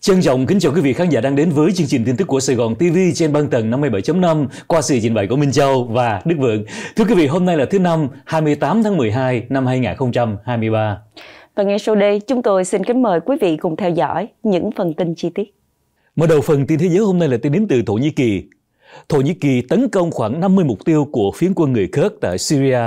Trân trọng kính chào quý vị khán giả đang đến với chương trình tin tức của Sài Gòn TV trên băng tầng 57.5 qua sự trình bày của Minh Châu và Đức Vượng. Thưa quý vị, hôm nay là thứ năm 28 tháng 12 năm 2023. Và ngay sau đây, chúng tôi xin kính mời quý vị cùng theo dõi những phần tin chi tiết. Mở đầu phần tin thế giới hôm nay là tin đến từ Thổ Nhĩ Kỳ. Thổ Nhĩ Kỳ tấn công khoảng 50 mục tiêu của phiến quân người Kurd tại Syria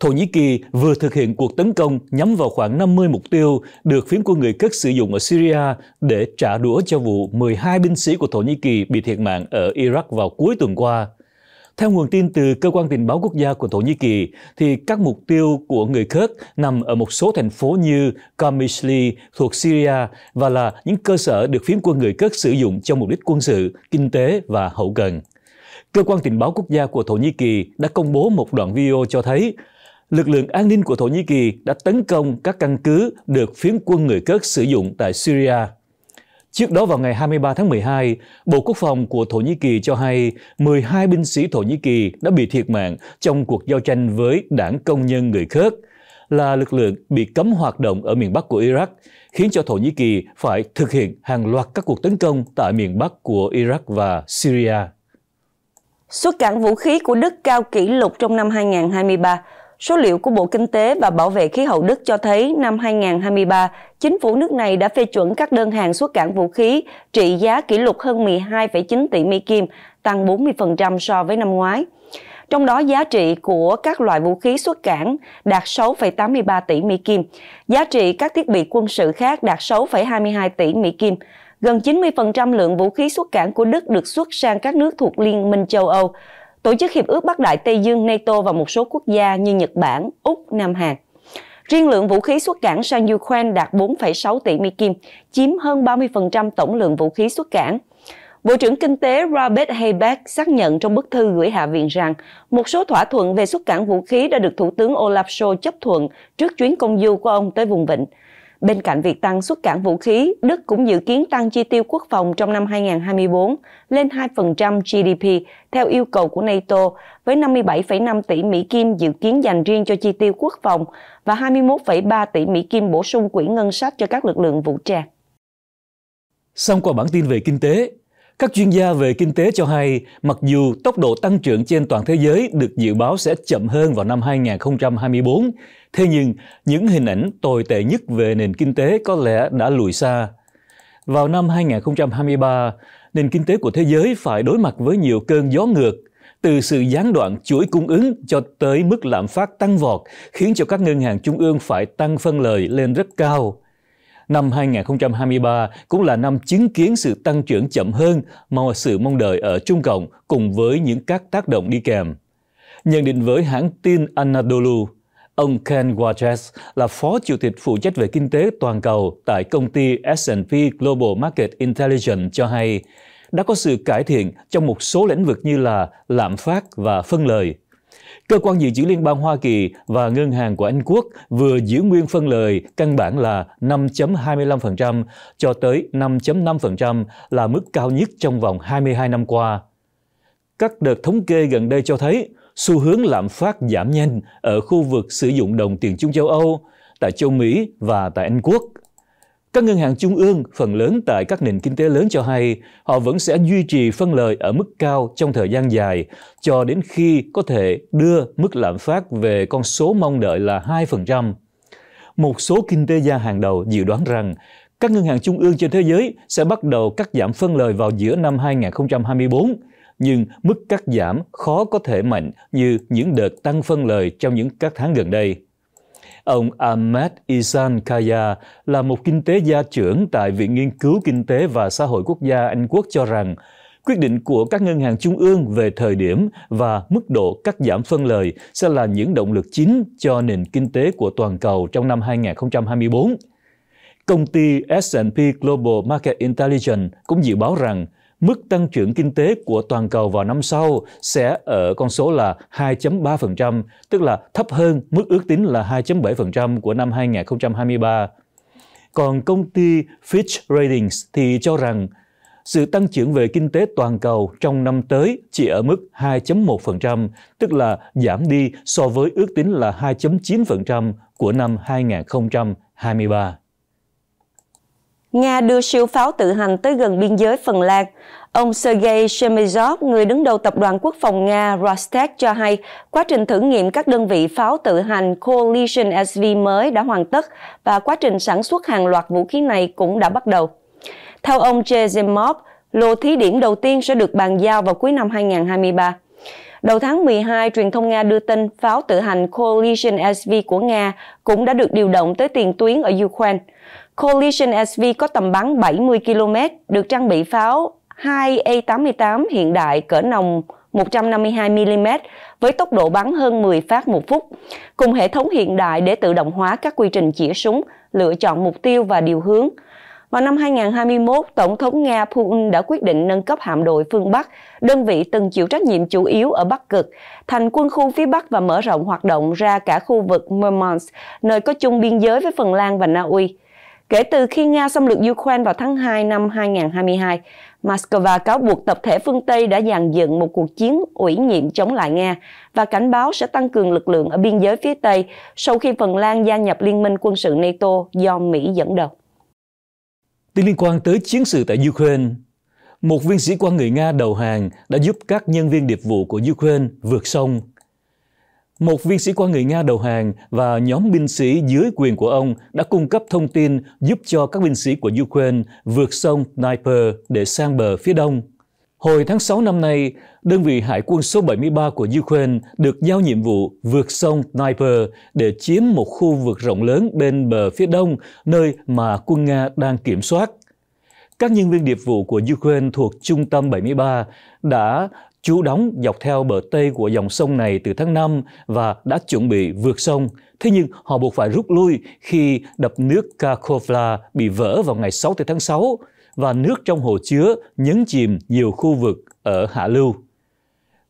Thổ Nhĩ Kỳ vừa thực hiện cuộc tấn công nhắm vào khoảng 50 mục tiêu được phiến quân người Kurd sử dụng ở Syria để trả đũa cho vụ 12 binh sĩ của Thổ Nhĩ Kỳ bị thiệt mạng ở Iraq vào cuối tuần qua. Theo nguồn tin từ Cơ quan Tình báo Quốc gia của Thổ Nhĩ Kỳ, thì các mục tiêu của người Kurd nằm ở một số thành phố như Kamishli thuộc Syria và là những cơ sở được phiến quân người Kurd sử dụng cho mục đích quân sự, kinh tế và hậu cần. Cơ quan Tình báo Quốc gia của Thổ Nhĩ Kỳ đã công bố một đoạn video cho thấy lực lượng an ninh của Thổ Nhĩ Kỳ đã tấn công các căn cứ được phiến quân người Kurd sử dụng tại Syria. Trước đó vào ngày 23 tháng 12, Bộ Quốc phòng của Thổ Nhĩ Kỳ cho hay 12 binh sĩ Thổ Nhĩ Kỳ đã bị thiệt mạng trong cuộc giao tranh với đảng công nhân người Kurd, là lực lượng bị cấm hoạt động ở miền Bắc của Iraq, khiến cho Thổ Nhĩ Kỳ phải thực hiện hàng loạt các cuộc tấn công tại miền Bắc của Iraq và Syria. Xuất cảng vũ khí của Đức cao kỷ lục trong năm 2023 Số liệu của Bộ Kinh tế và Bảo vệ khí hậu Đức cho thấy năm 2023, chính phủ nước này đã phê chuẩn các đơn hàng xuất cảng vũ khí trị giá kỷ lục hơn 12,9 tỷ Mỹ Kim, tăng 40% so với năm ngoái. Trong đó giá trị của các loại vũ khí xuất cảng đạt 6,83 tỷ Mỹ Kim, giá trị các thiết bị quân sự khác đạt 6,22 tỷ Mỹ Kim. Gần 90% lượng vũ khí xuất cảng của Đức được xuất sang các nước thuộc Liên minh châu Âu, Tổ chức Hiệp ước Bắc Đại Tây Dương NATO và một số quốc gia như Nhật Bản, Úc, Nam Hàn. Riêng lượng vũ khí xuất cảng sang Ukraine đạt 4,6 tỷ Mỹ Kim, chiếm hơn 30% tổng lượng vũ khí xuất cảng. Bộ trưởng Kinh tế Robert Hayback xác nhận trong bức thư gửi Hạ viện rằng một số thỏa thuận về xuất cảng vũ khí đã được Thủ tướng Olaf Scholz chấp thuận trước chuyến công du của ông tới vùng vịnh. Bên cạnh việc tăng xuất cảng vũ khí, Đức cũng dự kiến tăng chi tiêu quốc phòng trong năm 2024 lên 2% GDP theo yêu cầu của NATO với 57,5 tỷ Mỹ Kim dự kiến dành riêng cho chi tiêu quốc phòng và 21,3 tỷ Mỹ Kim bổ sung quỹ ngân sách cho các lực lượng vũ trang. Xong qua bản tin về kinh tế, các chuyên gia về kinh tế cho hay, mặc dù tốc độ tăng trưởng trên toàn thế giới được dự báo sẽ chậm hơn vào năm 2024, thế nhưng những hình ảnh tồi tệ nhất về nền kinh tế có lẽ đã lùi xa. Vào năm 2023, nền kinh tế của thế giới phải đối mặt với nhiều cơn gió ngược, từ sự gián đoạn chuỗi cung ứng cho tới mức lạm phát tăng vọt khiến cho các ngân hàng trung ương phải tăng phân lời lên rất cao năm 2023 cũng là năm chứng kiến sự tăng trưởng chậm hơn mà sự mong đợi ở Trung Cộng cùng với những các tác động đi kèm. Nhận định với hãng tin Anadolu, ông Ken Wajes là phó chủ tịch phụ trách về kinh tế toàn cầu tại công ty S&P Global Market Intelligence cho hay đã có sự cải thiện trong một số lĩnh vực như là lạm phát và phân lời – Cơ quan dự trữ Liên bang Hoa Kỳ và Ngân hàng của Anh Quốc vừa giữ nguyên phân lời căn bản là 5.25% cho tới 5.5% là mức cao nhất trong vòng 22 năm qua. Các đợt thống kê gần đây cho thấy xu hướng lạm phát giảm nhanh ở khu vực sử dụng đồng tiền chung châu Âu, tại châu Mỹ và tại Anh Quốc. Các ngân hàng trung ương, phần lớn tại các nền kinh tế lớn cho hay, họ vẫn sẽ duy trì phân lời ở mức cao trong thời gian dài, cho đến khi có thể đưa mức lạm phát về con số mong đợi là 2%. Một số kinh tế gia hàng đầu dự đoán rằng các ngân hàng trung ương trên thế giới sẽ bắt đầu cắt giảm phân lời vào giữa năm 2024, nhưng mức cắt giảm khó có thể mạnh như những đợt tăng phân lời trong những các tháng gần đây. Ông Ahmed Isan Kaya là một kinh tế gia trưởng tại Viện Nghiên cứu Kinh tế và Xã hội Quốc gia Anh Quốc cho rằng, quyết định của các ngân hàng trung ương về thời điểm và mức độ cắt giảm phân lời sẽ là những động lực chính cho nền kinh tế của toàn cầu trong năm 2024. Công ty S&P Global Market Intelligence cũng dự báo rằng mức tăng trưởng kinh tế của toàn cầu vào năm sau sẽ ở con số là 2.3%, tức là thấp hơn mức ước tính là 2.7% của năm 2023. Còn công ty Fitch Ratings thì cho rằng sự tăng trưởng về kinh tế toàn cầu trong năm tới chỉ ở mức 2.1%, tức là giảm đi so với ước tính là 2.9% của năm 2023. Nga đưa siêu pháo tự hành tới gần biên giới Phần Lan. Ông Sergei Shemezov, người đứng đầu tập đoàn quốc phòng Nga Rostec cho hay, quá trình thử nghiệm các đơn vị pháo tự hành Coalition SV mới đã hoàn tất và quá trình sản xuất hàng loạt vũ khí này cũng đã bắt đầu. Theo ông Chezemov, lô thí điểm đầu tiên sẽ được bàn giao vào cuối năm 2023. Đầu tháng 12, truyền thông Nga đưa tin pháo tự hành Coalition SV của Nga cũng đã được điều động tới tiền tuyến ở Ukraine. Coalition SV có tầm bắn 70 km, được trang bị pháo 2A88 hiện đại cỡ nòng 152mm với tốc độ bắn hơn 10 phát một phút, cùng hệ thống hiện đại để tự động hóa các quy trình chỉa súng, lựa chọn mục tiêu và điều hướng. Vào năm 2021, Tổng thống Nga Putin đã quyết định nâng cấp hạm đội phương Bắc, đơn vị từng chịu trách nhiệm chủ yếu ở Bắc Cực, thành quân khu phía Bắc và mở rộng hoạt động ra cả khu vực Murmansk, nơi có chung biên giới với Phần Lan và Na Uy. Kể từ khi Nga xâm lược Ukraine vào tháng 2 năm 2022, Moscow cáo buộc tập thể phương Tây đã dàn dựng một cuộc chiến ủy nhiệm chống lại Nga và cảnh báo sẽ tăng cường lực lượng ở biên giới phía Tây sau khi Phần Lan gia nhập Liên minh quân sự NATO do Mỹ dẫn đầu. Tin liên quan tới chiến sự tại Ukraine, một viên sĩ quan người Nga đầu hàng đã giúp các nhân viên điệp vụ của Ukraine vượt sông một viên sĩ quan người Nga đầu hàng và nhóm binh sĩ dưới quyền của ông đã cung cấp thông tin giúp cho các binh sĩ của Ukraine vượt sông Dnieper để sang bờ phía đông. Hồi tháng 6 năm nay, đơn vị Hải quân số 73 của Ukraine được giao nhiệm vụ vượt sông Dnieper để chiếm một khu vực rộng lớn bên bờ phía đông, nơi mà quân Nga đang kiểm soát. Các nhân viên điệp vụ của Ukraine thuộc Trung tâm 73 đã chú đóng dọc theo bờ Tây của dòng sông này từ tháng 5 và đã chuẩn bị vượt sông. Thế nhưng họ buộc phải rút lui khi đập nước Kakovla bị vỡ vào ngày 6 tháng 6 và nước trong hồ chứa nhấn chìm nhiều khu vực ở hạ lưu.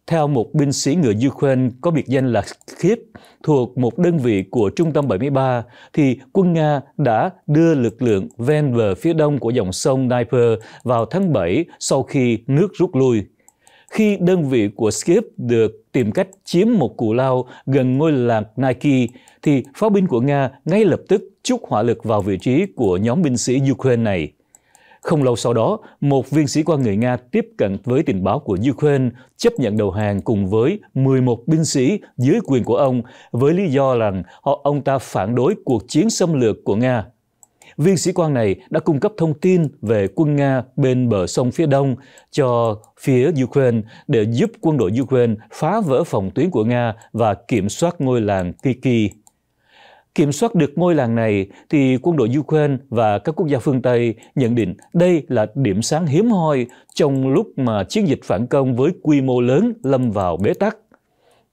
Theo một binh sĩ người Ukraine có biệt danh là Khiếp thuộc một đơn vị của Trung tâm 73, thì quân Nga đã đưa lực lượng ven bờ phía đông của dòng sông Dnieper vào tháng 7 sau khi nước rút lui khi đơn vị của Skip được tìm cách chiếm một cù lao gần ngôi làng Nike, thì pháo binh của Nga ngay lập tức chút hỏa lực vào vị trí của nhóm binh sĩ Ukraine này. Không lâu sau đó, một viên sĩ quan người Nga tiếp cận với tình báo của Ukraine chấp nhận đầu hàng cùng với 11 binh sĩ dưới quyền của ông với lý do rằng họ ông ta phản đối cuộc chiến xâm lược của Nga viên sĩ quan này đã cung cấp thông tin về quân Nga bên bờ sông phía đông cho phía Ukraine để giúp quân đội Ukraine phá vỡ phòng tuyến của Nga và kiểm soát ngôi làng Kiki. Kiểm soát được ngôi làng này thì quân đội Ukraine và các quốc gia phương Tây nhận định đây là điểm sáng hiếm hoi trong lúc mà chiến dịch phản công với quy mô lớn lâm vào bế tắc.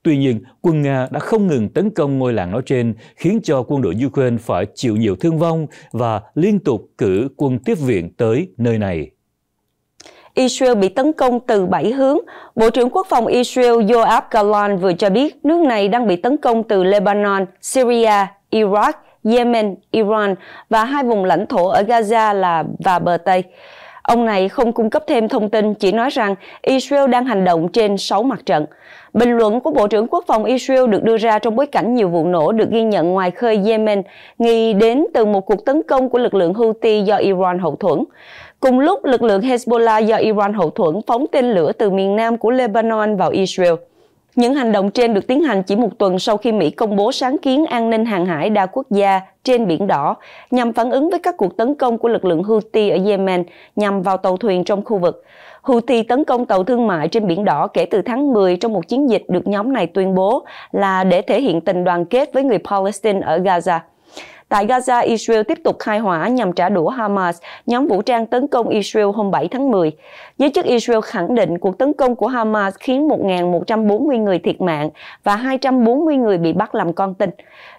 Tuy nhiên, quân Nga đã không ngừng tấn công ngôi làng nói trên, khiến cho quân đội Ukraine phải chịu nhiều thương vong và liên tục cử quân tiếp viện tới nơi này. Israel bị tấn công từ bảy hướng. Bộ trưởng Quốc phòng Israel Yoav Gallant vừa cho biết nước này đang bị tấn công từ Lebanon, Syria, Iraq, Yemen, Iran và hai vùng lãnh thổ ở Gaza là và bờ Tây. Ông này không cung cấp thêm thông tin, chỉ nói rằng Israel đang hành động trên sáu mặt trận. Bình luận của Bộ trưởng Quốc phòng Israel được đưa ra trong bối cảnh nhiều vụ nổ được ghi nhận ngoài khơi Yemen, nghi đến từ một cuộc tấn công của lực lượng Houthi do Iran hậu thuẫn. Cùng lúc, lực lượng Hezbollah do Iran hậu thuẫn phóng tên lửa từ miền nam của Lebanon vào Israel. Những hành động trên được tiến hành chỉ một tuần sau khi Mỹ công bố sáng kiến an ninh hàng hải đa quốc gia trên Biển Đỏ nhằm phản ứng với các cuộc tấn công của lực lượng Houthi ở Yemen nhằm vào tàu thuyền trong khu vực. Houthi tấn công tàu thương mại trên Biển Đỏ kể từ tháng 10 trong một chiến dịch được nhóm này tuyên bố là để thể hiện tình đoàn kết với người Palestine ở Gaza. Tại Gaza, Israel tiếp tục khai hỏa nhằm trả đũa Hamas, nhóm vũ trang tấn công Israel hôm 7 tháng 10. Giới chức Israel khẳng định cuộc tấn công của Hamas khiến 1.140 người thiệt mạng và 240 người bị bắt làm con tin.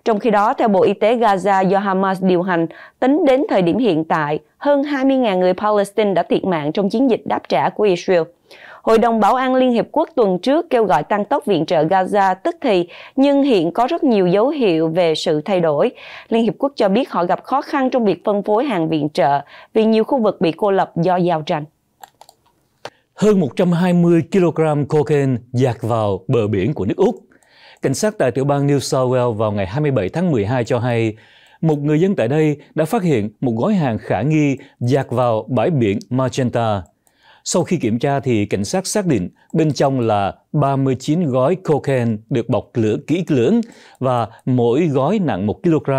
Trong khi đó, theo Bộ Y tế Gaza do Hamas điều hành, tính đến thời điểm hiện tại, hơn 20.000 người Palestine đã thiệt mạng trong chiến dịch đáp trả của Israel. Hội đồng Bảo an Liên Hiệp Quốc tuần trước kêu gọi tăng tốc viện trợ Gaza tức thì, nhưng hiện có rất nhiều dấu hiệu về sự thay đổi. Liên Hiệp Quốc cho biết họ gặp khó khăn trong việc phân phối hàng viện trợ vì nhiều khu vực bị cô lập do giao tranh. Hơn 120 kg cocaine dạt vào bờ biển của nước Úc. Cảnh sát tại tiểu bang New South Wales vào ngày 27 tháng 12 cho hay một người dân tại đây đã phát hiện một gói hàng khả nghi dạt vào bãi biển Magenta. Sau khi kiểm tra thì cảnh sát xác định bên trong là 39 gói cocaine được bọc lửa kỹ lưỡng và mỗi gói nặng 1 kg.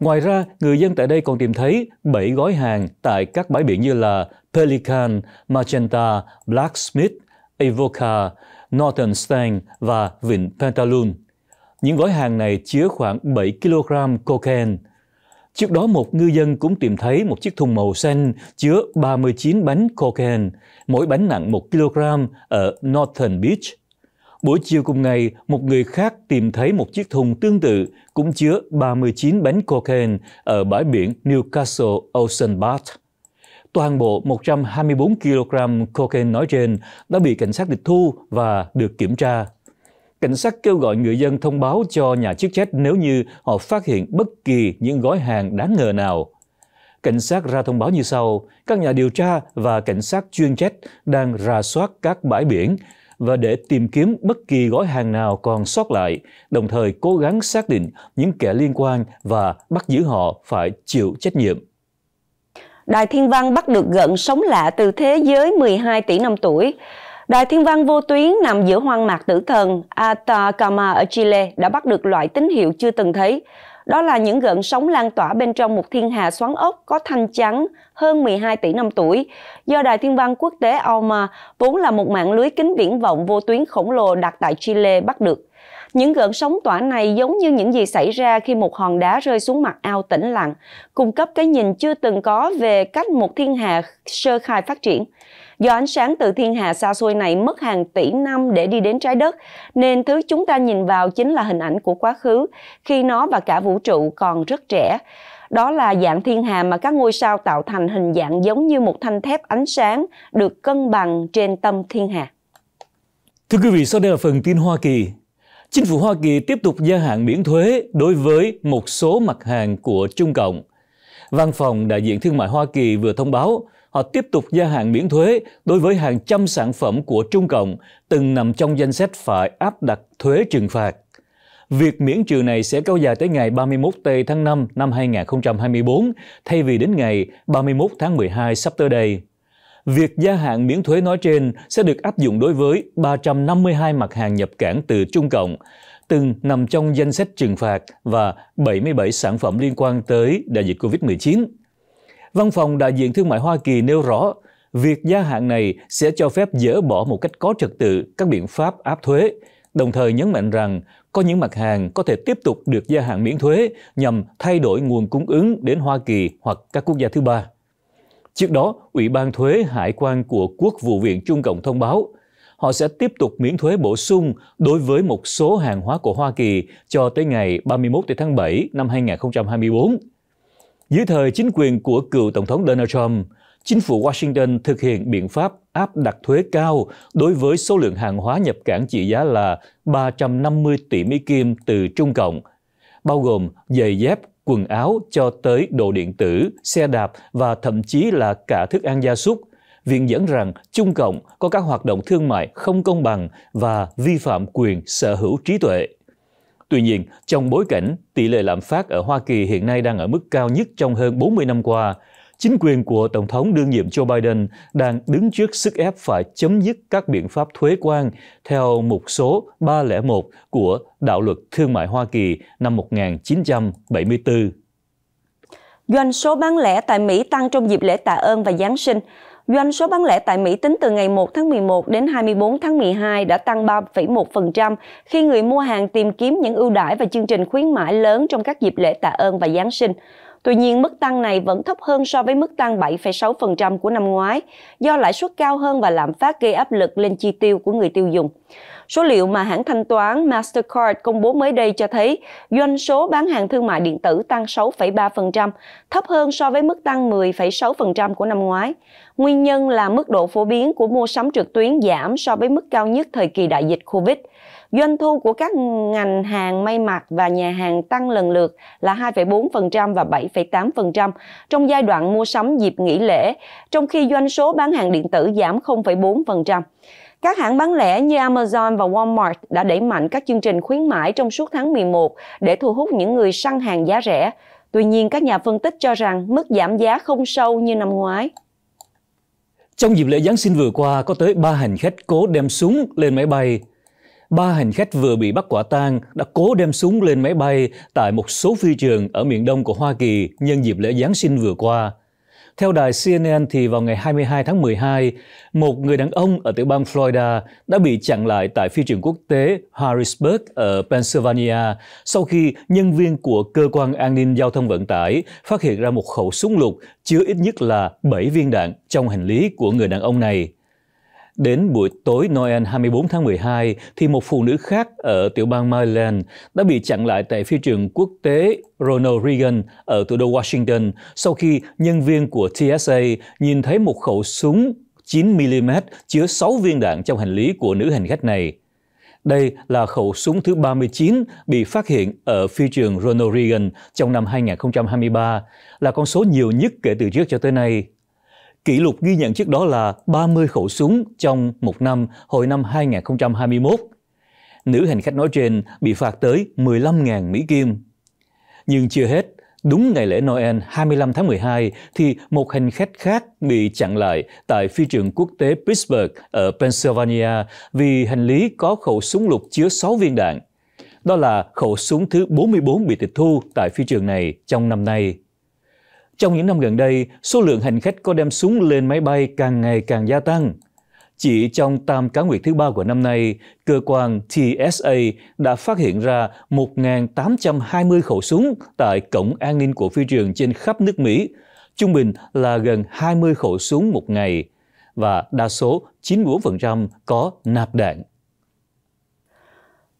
Ngoài ra, người dân tại đây còn tìm thấy 7 gói hàng tại các bãi biển như là Pelican, Magenta, Blacksmith, Evoca, Northern Stang và Vịnh Pantaloon. Những gói hàng này chứa khoảng 7 kg cocaine – Trước đó một ngư dân cũng tìm thấy một chiếc thùng màu xanh chứa 39 bánh cocaine, mỗi bánh nặng 1 kg ở Northern Beach. Buổi chiều cùng ngày, một người khác tìm thấy một chiếc thùng tương tự cũng chứa 39 bánh cocaine ở bãi biển Newcastle Ocean Bath. Toàn bộ 124 kg cocaine nói trên đã bị cảnh sát tịch thu và được kiểm tra cảnh sát kêu gọi người dân thông báo cho nhà chức trách nếu như họ phát hiện bất kỳ những gói hàng đáng ngờ nào. Cảnh sát ra thông báo như sau, các nhà điều tra và cảnh sát chuyên trách đang rà soát các bãi biển và để tìm kiếm bất kỳ gói hàng nào còn sót lại, đồng thời cố gắng xác định những kẻ liên quan và bắt giữ họ phải chịu trách nhiệm. Đài Thiên Văn bắt được gợn sống lạ từ thế giới 12 tỷ năm tuổi. Đài Thiên Văn Vô Tuyến nằm giữa hoang mạc tử thần Atacama ở Chile đã bắt được loại tín hiệu chưa từng thấy. Đó là những gợn sóng lan tỏa bên trong một thiên hà xoắn ốc có thanh trắng hơn 12 tỷ năm tuổi, do Đài Thiên Văn Quốc tế ALMA, vốn là một mạng lưới kính viễn vọng vô tuyến khổng lồ đặt tại Chile bắt được. Những gợn sóng tỏa này giống như những gì xảy ra khi một hòn đá rơi xuống mặt ao tĩnh lặng, cung cấp cái nhìn chưa từng có về cách một thiên hà sơ khai phát triển – Do ánh sáng từ thiên hà xa xôi này mất hàng tỷ năm để đi đến trái đất, nên thứ chúng ta nhìn vào chính là hình ảnh của quá khứ, khi nó và cả vũ trụ còn rất trẻ. Đó là dạng thiên hà mà các ngôi sao tạo thành hình dạng giống như một thanh thép ánh sáng được cân bằng trên tâm thiên hà. Thưa quý vị, sau đây là phần tin Hoa Kỳ. Chính phủ Hoa Kỳ tiếp tục gia hạn miễn thuế đối với một số mặt hàng của Trung Cộng. Văn phòng đại diện thương mại Hoa Kỳ vừa thông báo họ tiếp tục gia hạn miễn thuế đối với hàng trăm sản phẩm của Trung Cộng từng nằm trong danh sách phải áp đặt thuế trừng phạt. Việc miễn trừ này sẽ kéo dài tới ngày 31 tây tháng 5 năm 2024 thay vì đến ngày 31 tháng 12 sắp tới đây. Việc gia hạn miễn thuế nói trên sẽ được áp dụng đối với 352 mặt hàng nhập cảng từ Trung Cộng, từng nằm trong danh sách trừng phạt và 77 sản phẩm liên quan tới đại dịch COVID-19. Văn phòng đại diện thương mại Hoa Kỳ nêu rõ, việc gia hạn này sẽ cho phép dỡ bỏ một cách có trật tự các biện pháp áp thuế, đồng thời nhấn mạnh rằng có những mặt hàng có thể tiếp tục được gia hạn miễn thuế nhằm thay đổi nguồn cung ứng đến Hoa Kỳ hoặc các quốc gia thứ ba. Trước đó, Ủy ban Thuế Hải quan của Quốc vụ viện Trung Cộng thông báo, họ sẽ tiếp tục miễn thuế bổ sung đối với một số hàng hóa của Hoa Kỳ cho tới ngày 31 tháng 7 năm 2024. Dưới thời chính quyền của cựu Tổng thống Donald Trump, chính phủ Washington thực hiện biện pháp áp đặt thuế cao đối với số lượng hàng hóa nhập cảng trị giá là 350 tỷ Mỹ Kim từ Trung Cộng, bao gồm giày dép, quần áo cho tới đồ điện tử, xe đạp và thậm chí là cả thức ăn gia súc. Viện dẫn rằng Trung Cộng có các hoạt động thương mại không công bằng và vi phạm quyền sở hữu trí tuệ. Tuy nhiên, trong bối cảnh tỷ lệ lạm phát ở Hoa Kỳ hiện nay đang ở mức cao nhất trong hơn 40 năm qua, chính quyền của Tổng thống đương nhiệm Joe Biden đang đứng trước sức ép phải chấm dứt các biện pháp thuế quan theo mục số 301 của Đạo luật Thương mại Hoa Kỳ năm 1974. Doanh số bán lẻ tại Mỹ tăng trong dịp lễ tạ ơn và Giáng sinh. Doanh số bán lẻ tại Mỹ tính từ ngày 1 tháng 11 đến 24 tháng 12 đã tăng 3,1% khi người mua hàng tìm kiếm những ưu đãi và chương trình khuyến mãi lớn trong các dịp lễ tạ ơn và Giáng sinh. Tuy nhiên, mức tăng này vẫn thấp hơn so với mức tăng 7,6% của năm ngoái, do lãi suất cao hơn và lạm phát gây áp lực lên chi tiêu của người tiêu dùng. Số liệu mà hãng thanh toán Mastercard công bố mới đây cho thấy doanh số bán hàng thương mại điện tử tăng 6,3%, thấp hơn so với mức tăng 10,6% của năm ngoái. Nguyên nhân là mức độ phổ biến của mua sắm trực tuyến giảm so với mức cao nhất thời kỳ đại dịch Covid. Doanh thu của các ngành hàng may mặc và nhà hàng tăng lần lượt là 2,4% và 7,8% trong giai đoạn mua sắm dịp nghỉ lễ, trong khi doanh số bán hàng điện tử giảm 0,4%. Các hãng bán lẻ như Amazon và Walmart đã đẩy mạnh các chương trình khuyến mãi trong suốt tháng 11 để thu hút những người săn hàng giá rẻ. Tuy nhiên, các nhà phân tích cho rằng mức giảm giá không sâu như năm ngoái. Trong dịp lễ Giáng sinh vừa qua, có tới 3 hành khách cố đem súng lên máy bay. Ba hành khách vừa bị bắt quả tang đã cố đem súng lên máy bay tại một số phi trường ở miền đông của Hoa Kỳ nhân dịp lễ Giáng sinh vừa qua. Theo đài CNN thì vào ngày 22 tháng 12, một người đàn ông ở tiểu bang Florida đã bị chặn lại tại phi trường quốc tế Harrisburg ở Pennsylvania sau khi nhân viên của cơ quan an ninh giao thông vận tải phát hiện ra một khẩu súng lục chứa ít nhất là 7 viên đạn trong hành lý của người đàn ông này. Đến buổi tối Noel 24 tháng 12 thì một phụ nữ khác ở tiểu bang Maryland đã bị chặn lại tại phi trường quốc tế Ronald Reagan ở thủ đô Washington sau khi nhân viên của TSA nhìn thấy một khẩu súng 9mm chứa 6 viên đạn trong hành lý của nữ hành khách này. Đây là khẩu súng thứ 39 bị phát hiện ở phi trường Ronald Reagan trong năm 2023, là con số nhiều nhất kể từ trước cho tới nay. Kỷ lục ghi nhận trước đó là 30 khẩu súng trong một năm hồi năm 2021. Nữ hành khách nói trên bị phạt tới 15.000 Mỹ Kim. Nhưng chưa hết, đúng ngày lễ Noel 25 tháng 12 thì một hành khách khác bị chặn lại tại phi trường quốc tế Pittsburgh ở Pennsylvania vì hành lý có khẩu súng lục chứa 6 viên đạn. Đó là khẩu súng thứ 44 bị tịch thu tại phi trường này trong năm nay. Trong những năm gần đây, số lượng hành khách có đem súng lên máy bay càng ngày càng gia tăng. Chỉ trong tam cá nguyệt thứ ba của năm nay, cơ quan TSA đã phát hiện ra 1.820 khẩu súng tại cổng an ninh của phi trường trên khắp nước Mỹ, trung bình là gần 20 khẩu súng một ngày, và đa số 94% có nạp đạn.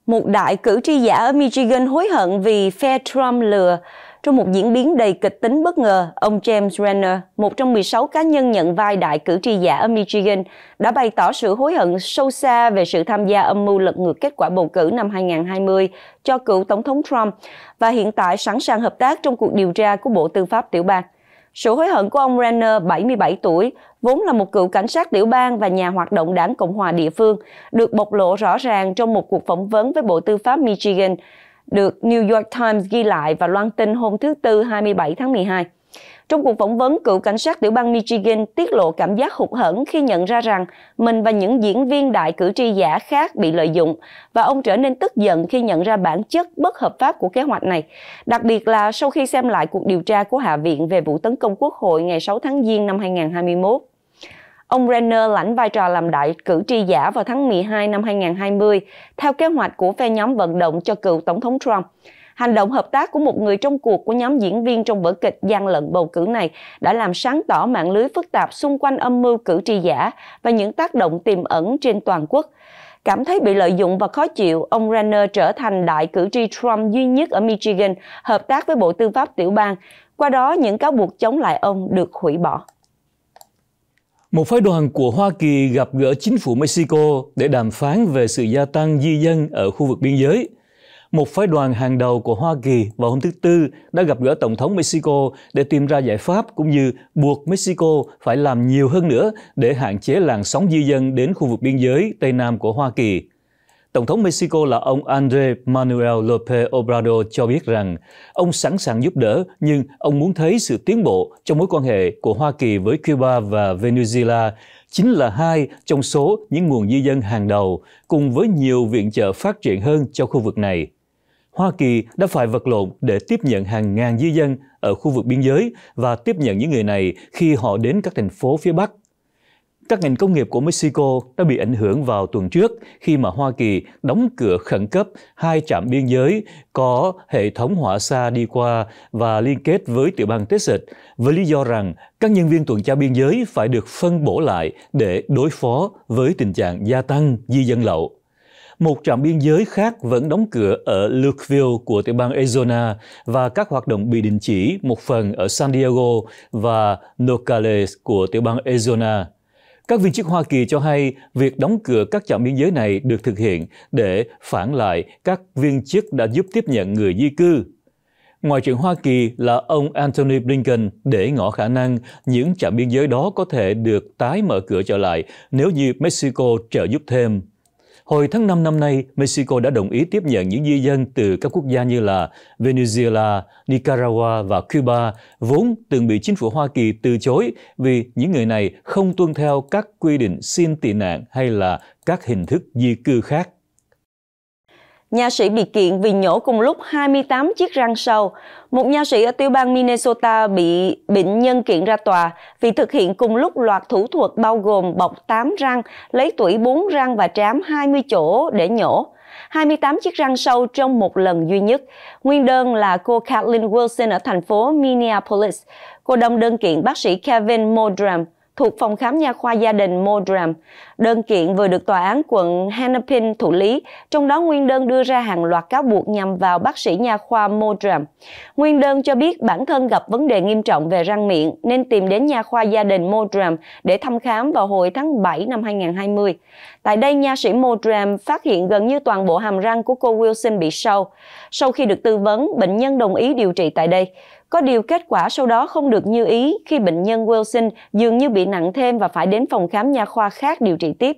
Một đại cử tri giả ở Michigan hối hận vì phe Trump lừa trong một diễn biến đầy kịch tính bất ngờ, ông James Renner, một trong 16 cá nhân nhận vai đại cử tri giả ở Michigan, đã bày tỏ sự hối hận sâu xa về sự tham gia âm mưu lật ngược kết quả bầu cử năm 2020 cho cựu Tổng thống Trump và hiện tại sẵn sàng hợp tác trong cuộc điều tra của Bộ Tư pháp tiểu bang. Sự hối hận của ông Renner, 77 tuổi, vốn là một cựu cảnh sát tiểu bang và nhà hoạt động đảng Cộng hòa địa phương, được bộc lộ rõ ràng trong một cuộc phỏng vấn với Bộ Tư pháp Michigan được New York Times ghi lại và loan tin hôm thứ Tư 27 tháng 12. Trong cuộc phỏng vấn, cựu cảnh sát tiểu bang Michigan tiết lộ cảm giác hụt hẫng khi nhận ra rằng mình và những diễn viên đại cử tri giả khác bị lợi dụng và ông trở nên tức giận khi nhận ra bản chất bất hợp pháp của kế hoạch này, đặc biệt là sau khi xem lại cuộc điều tra của Hạ viện về vụ tấn công Quốc hội ngày 6 tháng Giêng năm 2021. Ông Renner lãnh vai trò làm đại cử tri giả vào tháng 12 năm 2020, theo kế hoạch của phe nhóm vận động cho cựu Tổng thống Trump. Hành động hợp tác của một người trong cuộc của nhóm diễn viên trong vở kịch gian lận bầu cử này đã làm sáng tỏ mạng lưới phức tạp xung quanh âm mưu cử tri giả và những tác động tiềm ẩn trên toàn quốc. Cảm thấy bị lợi dụng và khó chịu, ông Renner trở thành đại cử tri Trump duy nhất ở Michigan, hợp tác với Bộ Tư pháp tiểu bang. Qua đó, những cáo buộc chống lại ông được hủy bỏ. Một phái đoàn của Hoa Kỳ gặp gỡ chính phủ Mexico để đàm phán về sự gia tăng di dân ở khu vực biên giới. Một phái đoàn hàng đầu của Hoa Kỳ vào hôm thứ Tư đã gặp gỡ Tổng thống Mexico để tìm ra giải pháp cũng như buộc Mexico phải làm nhiều hơn nữa để hạn chế làn sóng di dân đến khu vực biên giới Tây Nam của Hoa Kỳ. Tổng thống Mexico là ông Andrés Manuel López Obrador cho biết rằng ông sẵn sàng giúp đỡ nhưng ông muốn thấy sự tiến bộ trong mối quan hệ của Hoa Kỳ với Cuba và Venezuela chính là hai trong số những nguồn di dân hàng đầu cùng với nhiều viện trợ phát triển hơn cho khu vực này. Hoa Kỳ đã phải vật lộn để tiếp nhận hàng ngàn di dân ở khu vực biên giới và tiếp nhận những người này khi họ đến các thành phố phía Bắc các ngành công nghiệp của Mexico đã bị ảnh hưởng vào tuần trước khi mà Hoa Kỳ đóng cửa khẩn cấp hai trạm biên giới có hệ thống hỏa xa đi qua và liên kết với tiểu bang Texas với lý do rằng các nhân viên tuần tra biên giới phải được phân bổ lại để đối phó với tình trạng gia tăng di dân lậu một trạm biên giới khác vẫn đóng cửa ở Lukeville của tiểu bang Arizona và các hoạt động bị đình chỉ một phần ở San Diego và Nogales của tiểu bang Arizona. Các viên chức Hoa Kỳ cho hay việc đóng cửa các trạm biên giới này được thực hiện để phản lại các viên chức đã giúp tiếp nhận người di cư. Ngoại trưởng Hoa Kỳ là ông Antony Blinken để ngỏ khả năng những trạm biên giới đó có thể được tái mở cửa trở lại nếu như Mexico trợ giúp thêm. Hồi tháng 5 năm nay, Mexico đã đồng ý tiếp nhận những di dân từ các quốc gia như là Venezuela, Nicaragua và Cuba, vốn từng bị chính phủ Hoa Kỳ từ chối vì những người này không tuân theo các quy định xin tị nạn hay là các hình thức di cư khác nha sĩ bị kiện vì nhổ cùng lúc 28 chiếc răng sâu. Một nha sĩ ở tiểu bang Minnesota bị bệnh nhân kiện ra tòa vì thực hiện cùng lúc loạt thủ thuật bao gồm bọc 8 răng, lấy tủy 4 răng và trám 20 chỗ để nhổ. 28 chiếc răng sâu trong một lần duy nhất. Nguyên đơn là cô Kathleen Wilson ở thành phố Minneapolis. Cô đồng đơn kiện bác sĩ Kevin Modram thuộc phòng khám nha khoa gia đình Modram. Đơn kiện vừa được tòa án quận Hennepin thụ lý, trong đó nguyên đơn đưa ra hàng loạt cáo buộc nhằm vào bác sĩ nha khoa Modram. Nguyên đơn cho biết bản thân gặp vấn đề nghiêm trọng về răng miệng nên tìm đến nha khoa gia đình Modram để thăm khám vào hồi tháng 7 năm 2020. Tại đây, nha sĩ Modram phát hiện gần như toàn bộ hàm răng của cô Wilson bị sâu. Sau khi được tư vấn, bệnh nhân đồng ý điều trị tại đây. Có điều kết quả sau đó không được như ý khi bệnh nhân Wilson dường như bị nặng thêm và phải đến phòng khám nha khoa khác điều trị tiếp.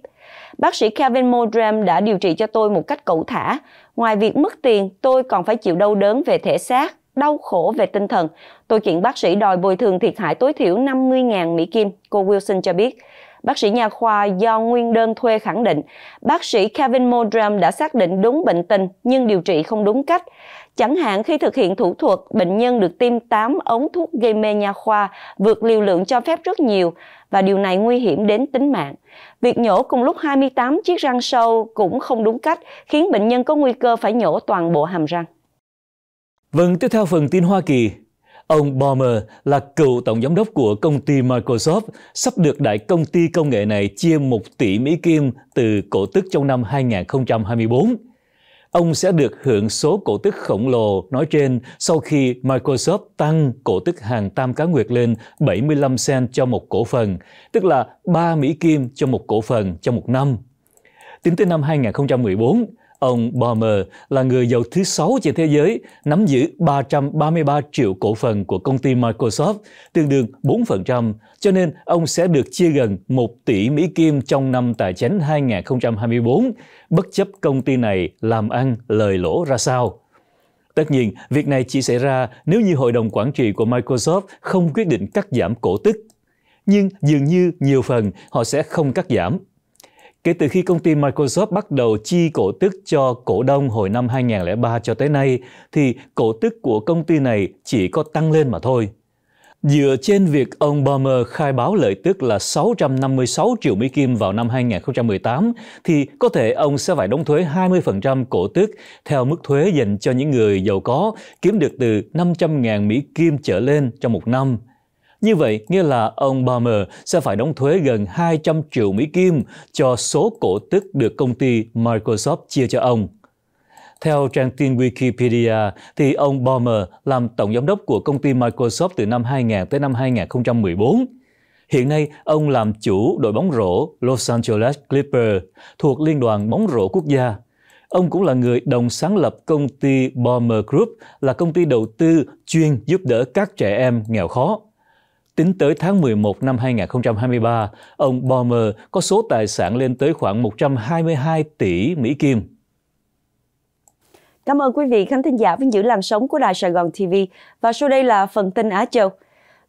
Bác sĩ Kevin Modram đã điều trị cho tôi một cách cẩu thả. Ngoài việc mất tiền, tôi còn phải chịu đau đớn về thể xác, đau khổ về tinh thần. Tôi kiện bác sĩ đòi bồi thường thiệt hại tối thiểu 50.000 Mỹ Kim, cô Wilson cho biết. Bác sĩ nha khoa do nguyên đơn thuê khẳng định, bác sĩ Kevin Modram đã xác định đúng bệnh tình nhưng điều trị không đúng cách. Chẳng hạn khi thực hiện thủ thuật, bệnh nhân được tiêm 8 ống thuốc gây mê nha khoa, vượt liều lượng cho phép rất nhiều và điều này nguy hiểm đến tính mạng. Việc nhổ cùng lúc 28 chiếc răng sâu cũng không đúng cách, khiến bệnh nhân có nguy cơ phải nhổ toàn bộ hàm răng. Vâng, tiếp theo phần tin Hoa Kỳ. Ông bomer là cựu tổng giám đốc của công ty Microsoft, sắp được đại công ty công nghệ này chia 1 tỷ Mỹ Kim từ cổ tức trong năm 2024 ông sẽ được hưởng số cổ tức khổng lồ nói trên sau khi Microsoft tăng cổ tức hàng tam cá nguyệt lên 75 cent cho một cổ phần, tức là 3 Mỹ Kim cho một cổ phần trong một năm. Tính tới năm 2014, Ông Balmer là người giàu thứ sáu trên thế giới, nắm giữ 333 triệu cổ phần của công ty Microsoft, tương đương 4%, cho nên ông sẽ được chia gần 1 tỷ Mỹ Kim trong năm tài chính 2024, bất chấp công ty này làm ăn lời lỗ ra sao. Tất nhiên, việc này chỉ xảy ra nếu như hội đồng quản trị của Microsoft không quyết định cắt giảm cổ tức. Nhưng dường như nhiều phần họ sẽ không cắt giảm Kể từ khi công ty Microsoft bắt đầu chi cổ tức cho cổ đông hồi năm 2003 cho tới nay, thì cổ tức của công ty này chỉ có tăng lên mà thôi. Dựa trên việc ông Balmer khai báo lợi tức là 656 triệu Mỹ Kim vào năm 2018, thì có thể ông sẽ phải đóng thuế 20% cổ tức theo mức thuế dành cho những người giàu có kiếm được từ 500.000 Mỹ Kim trở lên trong một năm – như vậy, nghĩa là ông Balmer sẽ phải đóng thuế gần 200 triệu Mỹ Kim cho số cổ tức được công ty Microsoft chia cho ông. Theo trang tin Wikipedia, thì ông Balmer làm tổng giám đốc của công ty Microsoft từ năm 2000 tới năm 2014. Hiện nay, ông làm chủ đội bóng rổ Los Angeles Clippers thuộc Liên đoàn bóng rổ quốc gia. Ông cũng là người đồng sáng lập công ty Bomber Group, là công ty đầu tư chuyên giúp đỡ các trẻ em nghèo khó. Tính tới tháng 11 năm 2023, ông bomer có số tài sản lên tới khoảng 122 tỷ Mỹ Kim. Cảm ơn quý vị khán thính giả vẫn giữ làn sóng của Đài Sài Gòn TV. Và sau đây là phần tin Á Châu.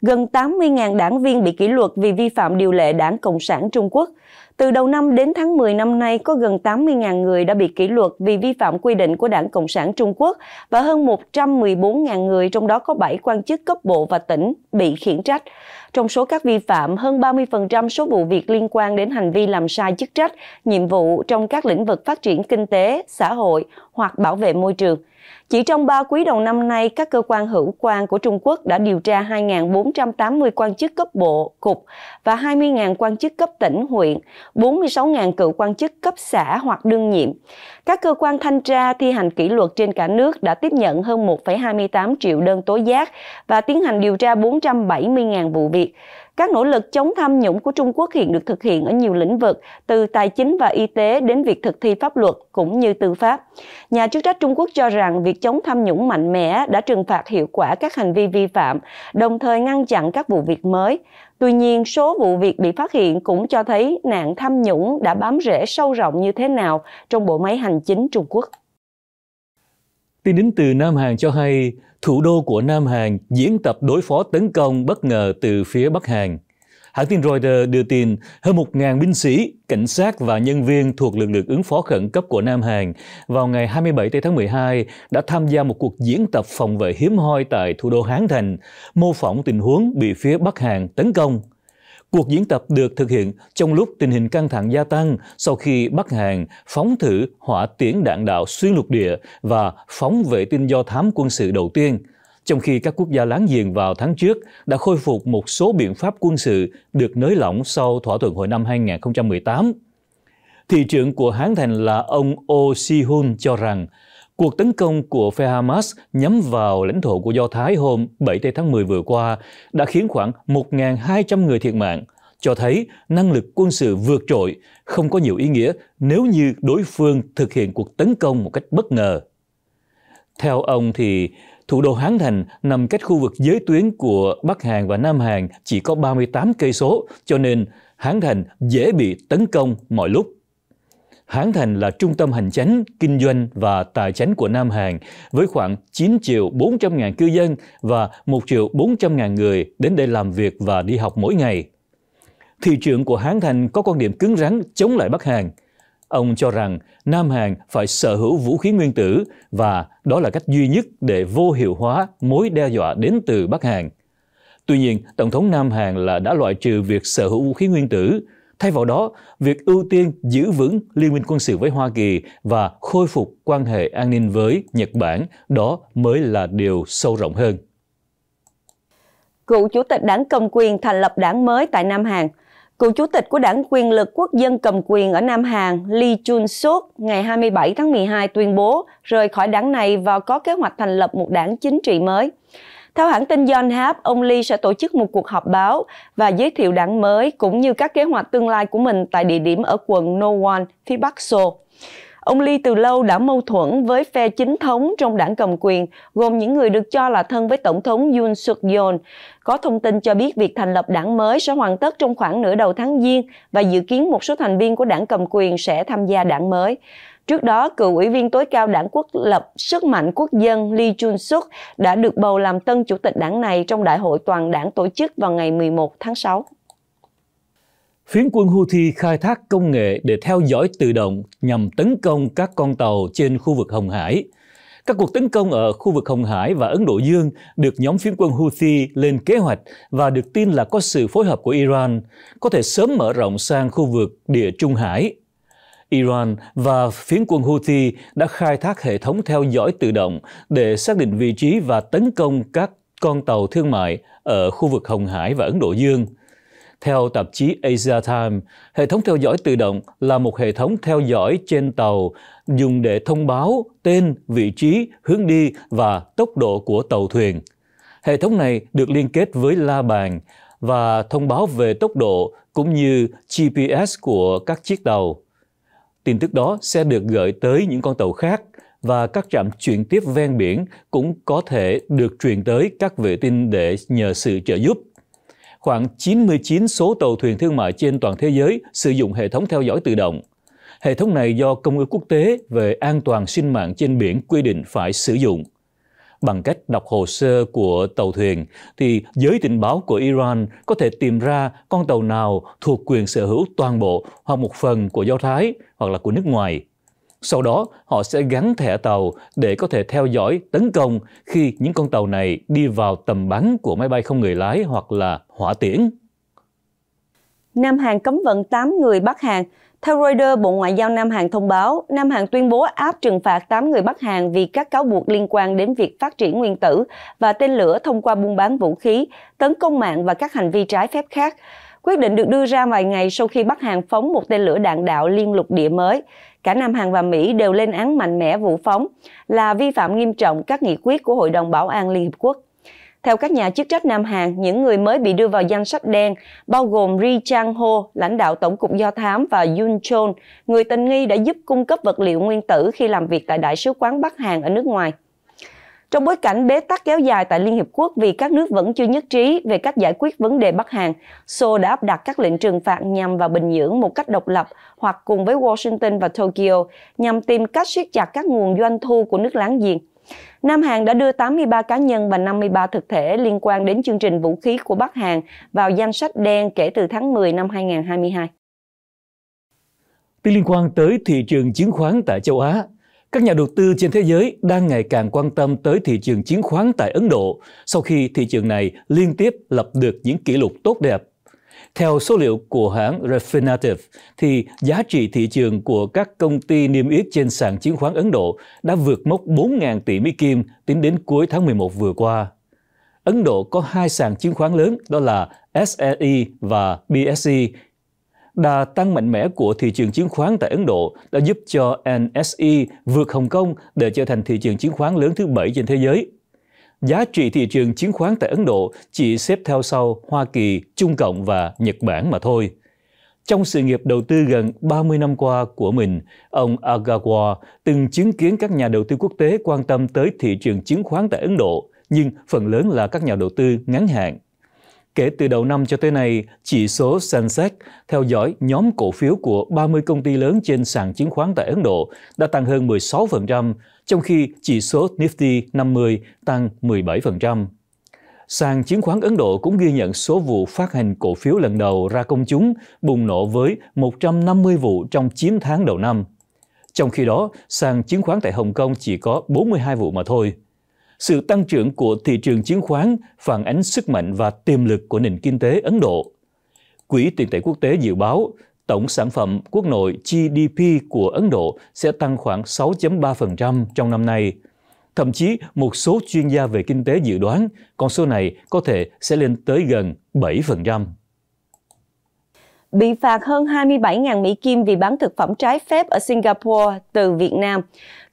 Gần 80.000 đảng viên bị kỷ luật vì vi phạm điều lệ Đảng Cộng sản Trung Quốc. Từ đầu năm đến tháng 10 năm nay, có gần 80.000 người đã bị kỷ luật vì vi phạm quy định của Đảng Cộng sản Trung Quốc và hơn 114.000 người, trong đó có 7 quan chức cấp bộ và tỉnh, bị khiển trách. Trong số các vi phạm, hơn 30% số vụ việc liên quan đến hành vi làm sai chức trách, nhiệm vụ trong các lĩnh vực phát triển kinh tế, xã hội hoặc bảo vệ môi trường – chỉ trong 3 quý đầu năm nay, các cơ quan hữu quan của Trung Quốc đã điều tra 2.480 quan chức cấp bộ, cục và 20.000 quan chức cấp tỉnh, huyện, 46.000 cựu quan chức cấp xã hoặc đương nhiệm. Các cơ quan thanh tra thi hành kỷ luật trên cả nước đã tiếp nhận hơn 1,28 triệu đơn tố giác và tiến hành điều tra 470.000 vụ việc. Các nỗ lực chống tham nhũng của Trung Quốc hiện được thực hiện ở nhiều lĩnh vực, từ tài chính và y tế đến việc thực thi pháp luật cũng như tư pháp. Nhà chức trách Trung Quốc cho rằng việc chống tham nhũng mạnh mẽ đã trừng phạt hiệu quả các hành vi vi phạm, đồng thời ngăn chặn các vụ việc mới. Tuy nhiên, số vụ việc bị phát hiện cũng cho thấy nạn tham nhũng đã bám rễ sâu rộng như thế nào trong bộ máy hành chính Trung Quốc. Tin đến từ Nam Hàn cho hay, thủ đô của Nam Hàn diễn tập đối phó tấn công bất ngờ từ phía Bắc Hàn. Hãng tin Reuters đưa tin hơn 1.000 binh sĩ, cảnh sát và nhân viên thuộc lực lượng ứng phó khẩn cấp của Nam Hàn vào ngày 27 tháng 12 đã tham gia một cuộc diễn tập phòng vệ hiếm hoi tại thủ đô Hán Thành, mô phỏng tình huống bị phía Bắc Hàn tấn công. Cuộc diễn tập được thực hiện trong lúc tình hình căng thẳng gia tăng sau khi Bắc Hàn phóng thử hỏa tiễn đạn đạo xuyên lục địa và phóng vệ tinh do thám quân sự đầu tiên, trong khi các quốc gia láng giềng vào tháng trước đã khôi phục một số biện pháp quân sự được nới lỏng sau thỏa thuận hồi năm 2018. Thị trưởng của Hán Thành là ông Oh Si-hun cho rằng Cuộc tấn công của phe Hamas nhắm vào lãnh thổ của Do Thái hôm 7 tháng 10 vừa qua đã khiến khoảng 1.200 người thiệt mạng, cho thấy năng lực quân sự vượt trội không có nhiều ý nghĩa nếu như đối phương thực hiện cuộc tấn công một cách bất ngờ. Theo ông thì thủ đô Hán Thành nằm cách khu vực giới tuyến của Bắc Hàn và Nam Hàn chỉ có 38 cây số, cho nên Hán Thành dễ bị tấn công mọi lúc. Hán Thành là trung tâm hành chính, kinh doanh và tài chính của Nam Hàn với khoảng 9 triệu 400 ngàn cư dân và 1 triệu 400 ngàn người đến đây làm việc và đi học mỗi ngày. Thị trưởng của Hán Thành có quan điểm cứng rắn chống lại Bắc Hàn. Ông cho rằng Nam Hàn phải sở hữu vũ khí nguyên tử và đó là cách duy nhất để vô hiệu hóa mối đe dọa đến từ Bắc Hàn. Tuy nhiên, Tổng thống Nam Hàn là đã loại trừ việc sở hữu vũ khí nguyên tử, Thay vào đó, việc ưu tiên giữ vững liên minh quân sự với Hoa Kỳ và khôi phục quan hệ an ninh với Nhật Bản, đó mới là điều sâu rộng hơn. Cựu chủ tịch đảng cầm quyền thành lập đảng mới tại Nam Hàn. Cựu chủ tịch của đảng quyền lực quốc dân cầm quyền ở Nam Hàn Lee Chun Suk ngày 27 tháng 12 tuyên bố rời khỏi đảng này và có kế hoạch thành lập một đảng chính trị mới. Theo hãng tin Yonhap, ông Lee sẽ tổ chức một cuộc họp báo và giới thiệu đảng mới cũng như các kế hoạch tương lai của mình tại địa điểm ở quận Nowon, phía Bắc Seoul. Ông Lee từ lâu đã mâu thuẫn với phe chính thống trong đảng cầm quyền, gồm những người được cho là thân với Tổng thống Yoon suk yeol Có thông tin cho biết việc thành lập đảng mới sẽ hoàn tất trong khoảng nửa đầu tháng Giêng và dự kiến một số thành viên của đảng cầm quyền sẽ tham gia đảng mới. Trước đó, cựu ủy viên tối cao đảng quốc lập sức mạnh quốc dân Lee Jun Suk đã được bầu làm tân chủ tịch đảng này trong đại hội toàn đảng tổ chức vào ngày 11 tháng 6. Phiến quân Houthi khai thác công nghệ để theo dõi tự động nhằm tấn công các con tàu trên khu vực Hồng Hải. Các cuộc tấn công ở khu vực Hồng Hải và Ấn Độ Dương được nhóm phiến quân Houthi lên kế hoạch và được tin là có sự phối hợp của Iran, có thể sớm mở rộng sang khu vực địa Trung Hải. Iran và phiến quân Houthi đã khai thác hệ thống theo dõi tự động để xác định vị trí và tấn công các con tàu thương mại ở khu vực Hồng Hải và Ấn Độ Dương. Theo tạp chí Asia Times, hệ thống theo dõi tự động là một hệ thống theo dõi trên tàu dùng để thông báo tên, vị trí, hướng đi và tốc độ của tàu thuyền. Hệ thống này được liên kết với la bàn và thông báo về tốc độ cũng như GPS của các chiếc tàu tin tức đó sẽ được gửi tới những con tàu khác và các trạm chuyển tiếp ven biển cũng có thể được truyền tới các vệ tinh để nhờ sự trợ giúp. Khoảng 99 số tàu thuyền thương mại trên toàn thế giới sử dụng hệ thống theo dõi tự động. Hệ thống này do Công ước Quốc tế về an toàn sinh mạng trên biển quy định phải sử dụng bằng cách đọc hồ sơ của tàu thuyền, thì giới tình báo của Iran có thể tìm ra con tàu nào thuộc quyền sở hữu toàn bộ hoặc một phần của Do Thái hoặc là của nước ngoài. Sau đó, họ sẽ gắn thẻ tàu để có thể theo dõi tấn công khi những con tàu này đi vào tầm bắn của máy bay không người lái hoặc là hỏa tiễn. Nam Hàn cấm vận 8 người Bắc Hàn theo Reuters, Bộ Ngoại giao Nam Hàn thông báo, Nam Hàn tuyên bố áp trừng phạt 8 người Bắc Hàn vì các cáo buộc liên quan đến việc phát triển nguyên tử và tên lửa thông qua buôn bán vũ khí, tấn công mạng và các hành vi trái phép khác. Quyết định được đưa ra vài ngày sau khi Bắc Hàn phóng một tên lửa đạn đạo liên lục địa mới. Cả Nam Hàn và Mỹ đều lên án mạnh mẽ vụ phóng là vi phạm nghiêm trọng các nghị quyết của Hội đồng Bảo an Liên Hiệp Quốc. Theo các nhà chức trách Nam Hàn, những người mới bị đưa vào danh sách đen bao gồm Ri Chang Ho, lãnh đạo Tổng cục Do Thám và Yun Chol, người tình nghi đã giúp cung cấp vật liệu nguyên tử khi làm việc tại Đại sứ quán Bắc Hàn ở nước ngoài. Trong bối cảnh bế tắc kéo dài tại Liên Hiệp Quốc vì các nước vẫn chưa nhất trí về cách giải quyết vấn đề Bắc Hàn, Seoul đã áp đặt các lệnh trừng phạt nhằm vào Bình Nhưỡng một cách độc lập hoặc cùng với Washington và Tokyo nhằm tìm cách siết chặt các nguồn doanh thu của nước láng giềng. Nam Hàn đã đưa 83 cá nhân và 53 thực thể liên quan đến chương trình vũ khí của Bắc Hàn vào danh sách đen kể từ tháng 10 năm 2022. Tin liên quan tới thị trường chứng khoán tại châu Á, các nhà đầu tư trên thế giới đang ngày càng quan tâm tới thị trường chứng khoán tại Ấn Độ sau khi thị trường này liên tiếp lập được những kỷ lục tốt đẹp theo số liệu của hãng Refinitiv, thì giá trị thị trường của các công ty niêm yết trên sàn chứng khoán Ấn Độ đã vượt mốc 4.000 tỷ Mỹ Kim tính đến cuối tháng 11 vừa qua. Ấn Độ có hai sàn chứng khoán lớn đó là SEI và BSE. Đà tăng mạnh mẽ của thị trường chứng khoán tại Ấn Độ đã giúp cho NSE vượt Hồng Kông để trở thành thị trường chứng khoán lớn thứ bảy trên thế giới giá trị thị trường chứng khoán tại Ấn Độ chỉ xếp theo sau Hoa Kỳ, Trung Cộng và Nhật Bản mà thôi. Trong sự nghiệp đầu tư gần 30 năm qua của mình, ông Agawa từng chứng kiến các nhà đầu tư quốc tế quan tâm tới thị trường chứng khoán tại Ấn Độ, nhưng phần lớn là các nhà đầu tư ngắn hạn. Kể từ đầu năm cho tới nay, chỉ số Sensex theo dõi nhóm cổ phiếu của 30 công ty lớn trên sàn chứng khoán tại Ấn Độ đã tăng hơn 16%, trong khi chỉ số Nifty 50 tăng 17%. Sàn chứng khoán Ấn Độ cũng ghi nhận số vụ phát hành cổ phiếu lần đầu ra công chúng bùng nổ với 150 vụ trong 9 tháng đầu năm. Trong khi đó, sàn chứng khoán tại Hồng Kông chỉ có 42 vụ mà thôi. Sự tăng trưởng của thị trường chứng khoán phản ánh sức mạnh và tiềm lực của nền kinh tế Ấn Độ. Quỹ tiền tệ quốc tế dự báo tổng sản phẩm quốc nội GDP của Ấn Độ sẽ tăng khoảng 6.3% trong năm nay. Thậm chí, một số chuyên gia về kinh tế dự đoán con số này có thể sẽ lên tới gần 7% bị phạt hơn 27.000 Mỹ Kim vì bán thực phẩm trái phép ở Singapore từ Việt Nam.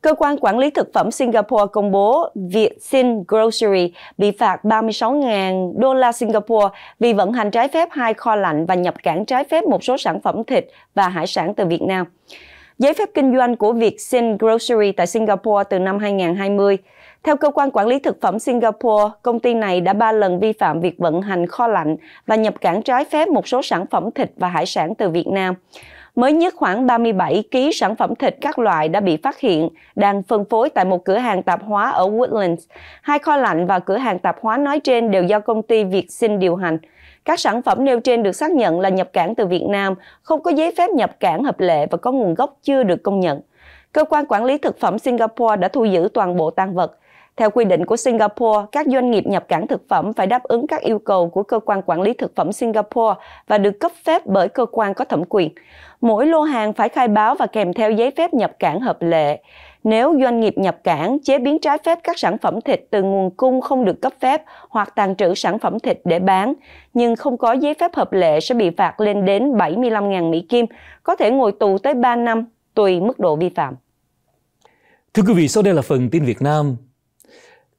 Cơ quan quản lý thực phẩm Singapore công bố Việt Sin Grocery bị phạt 36.000 đô la Singapore vì vận hành trái phép hai kho lạnh và nhập cảng trái phép một số sản phẩm thịt và hải sản từ Việt Nam. Giấy phép kinh doanh của Việt Sin Grocery tại Singapore từ năm 2020 theo cơ quan quản lý thực phẩm Singapore, công ty này đã ba lần vi phạm việc vận hành kho lạnh và nhập cảng trái phép một số sản phẩm thịt và hải sản từ Việt Nam. Mới nhất khoảng 37 kg sản phẩm thịt các loại đã bị phát hiện đang phân phối tại một cửa hàng tạp hóa ở Woodlands. Hai kho lạnh và cửa hàng tạp hóa nói trên đều do công ty Việt Sinh điều hành. Các sản phẩm nêu trên được xác nhận là nhập cảng từ Việt Nam, không có giấy phép nhập cảng hợp lệ và có nguồn gốc chưa được công nhận. Cơ quan quản lý thực phẩm Singapore đã thu giữ toàn bộ tang vật. Theo quy định của Singapore, các doanh nghiệp nhập cảng thực phẩm phải đáp ứng các yêu cầu của cơ quan quản lý thực phẩm Singapore và được cấp phép bởi cơ quan có thẩm quyền. Mỗi lô hàng phải khai báo và kèm theo giấy phép nhập cảng hợp lệ. Nếu doanh nghiệp nhập cảng chế biến trái phép các sản phẩm thịt từ nguồn cung không được cấp phép hoặc tàn trữ sản phẩm thịt để bán, nhưng không có giấy phép hợp lệ sẽ bị phạt lên đến 75.000 Mỹ Kim, có thể ngồi tù tới 3 năm, tùy mức độ vi phạm. Thưa quý vị, sau đây là phần tin Việt Nam.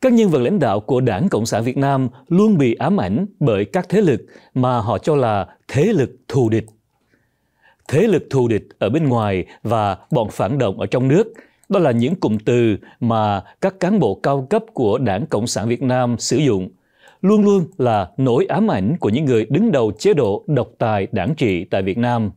Các nhân vật lãnh đạo của Đảng Cộng sản Việt Nam luôn bị ám ảnh bởi các thế lực mà họ cho là thế lực thù địch. Thế lực thù địch ở bên ngoài và bọn phản động ở trong nước đó là những cụm từ mà các cán bộ cao cấp của Đảng Cộng sản Việt Nam sử dụng luôn luôn là nỗi ám ảnh của những người đứng đầu chế độ độc tài đảng trị tại Việt Nam.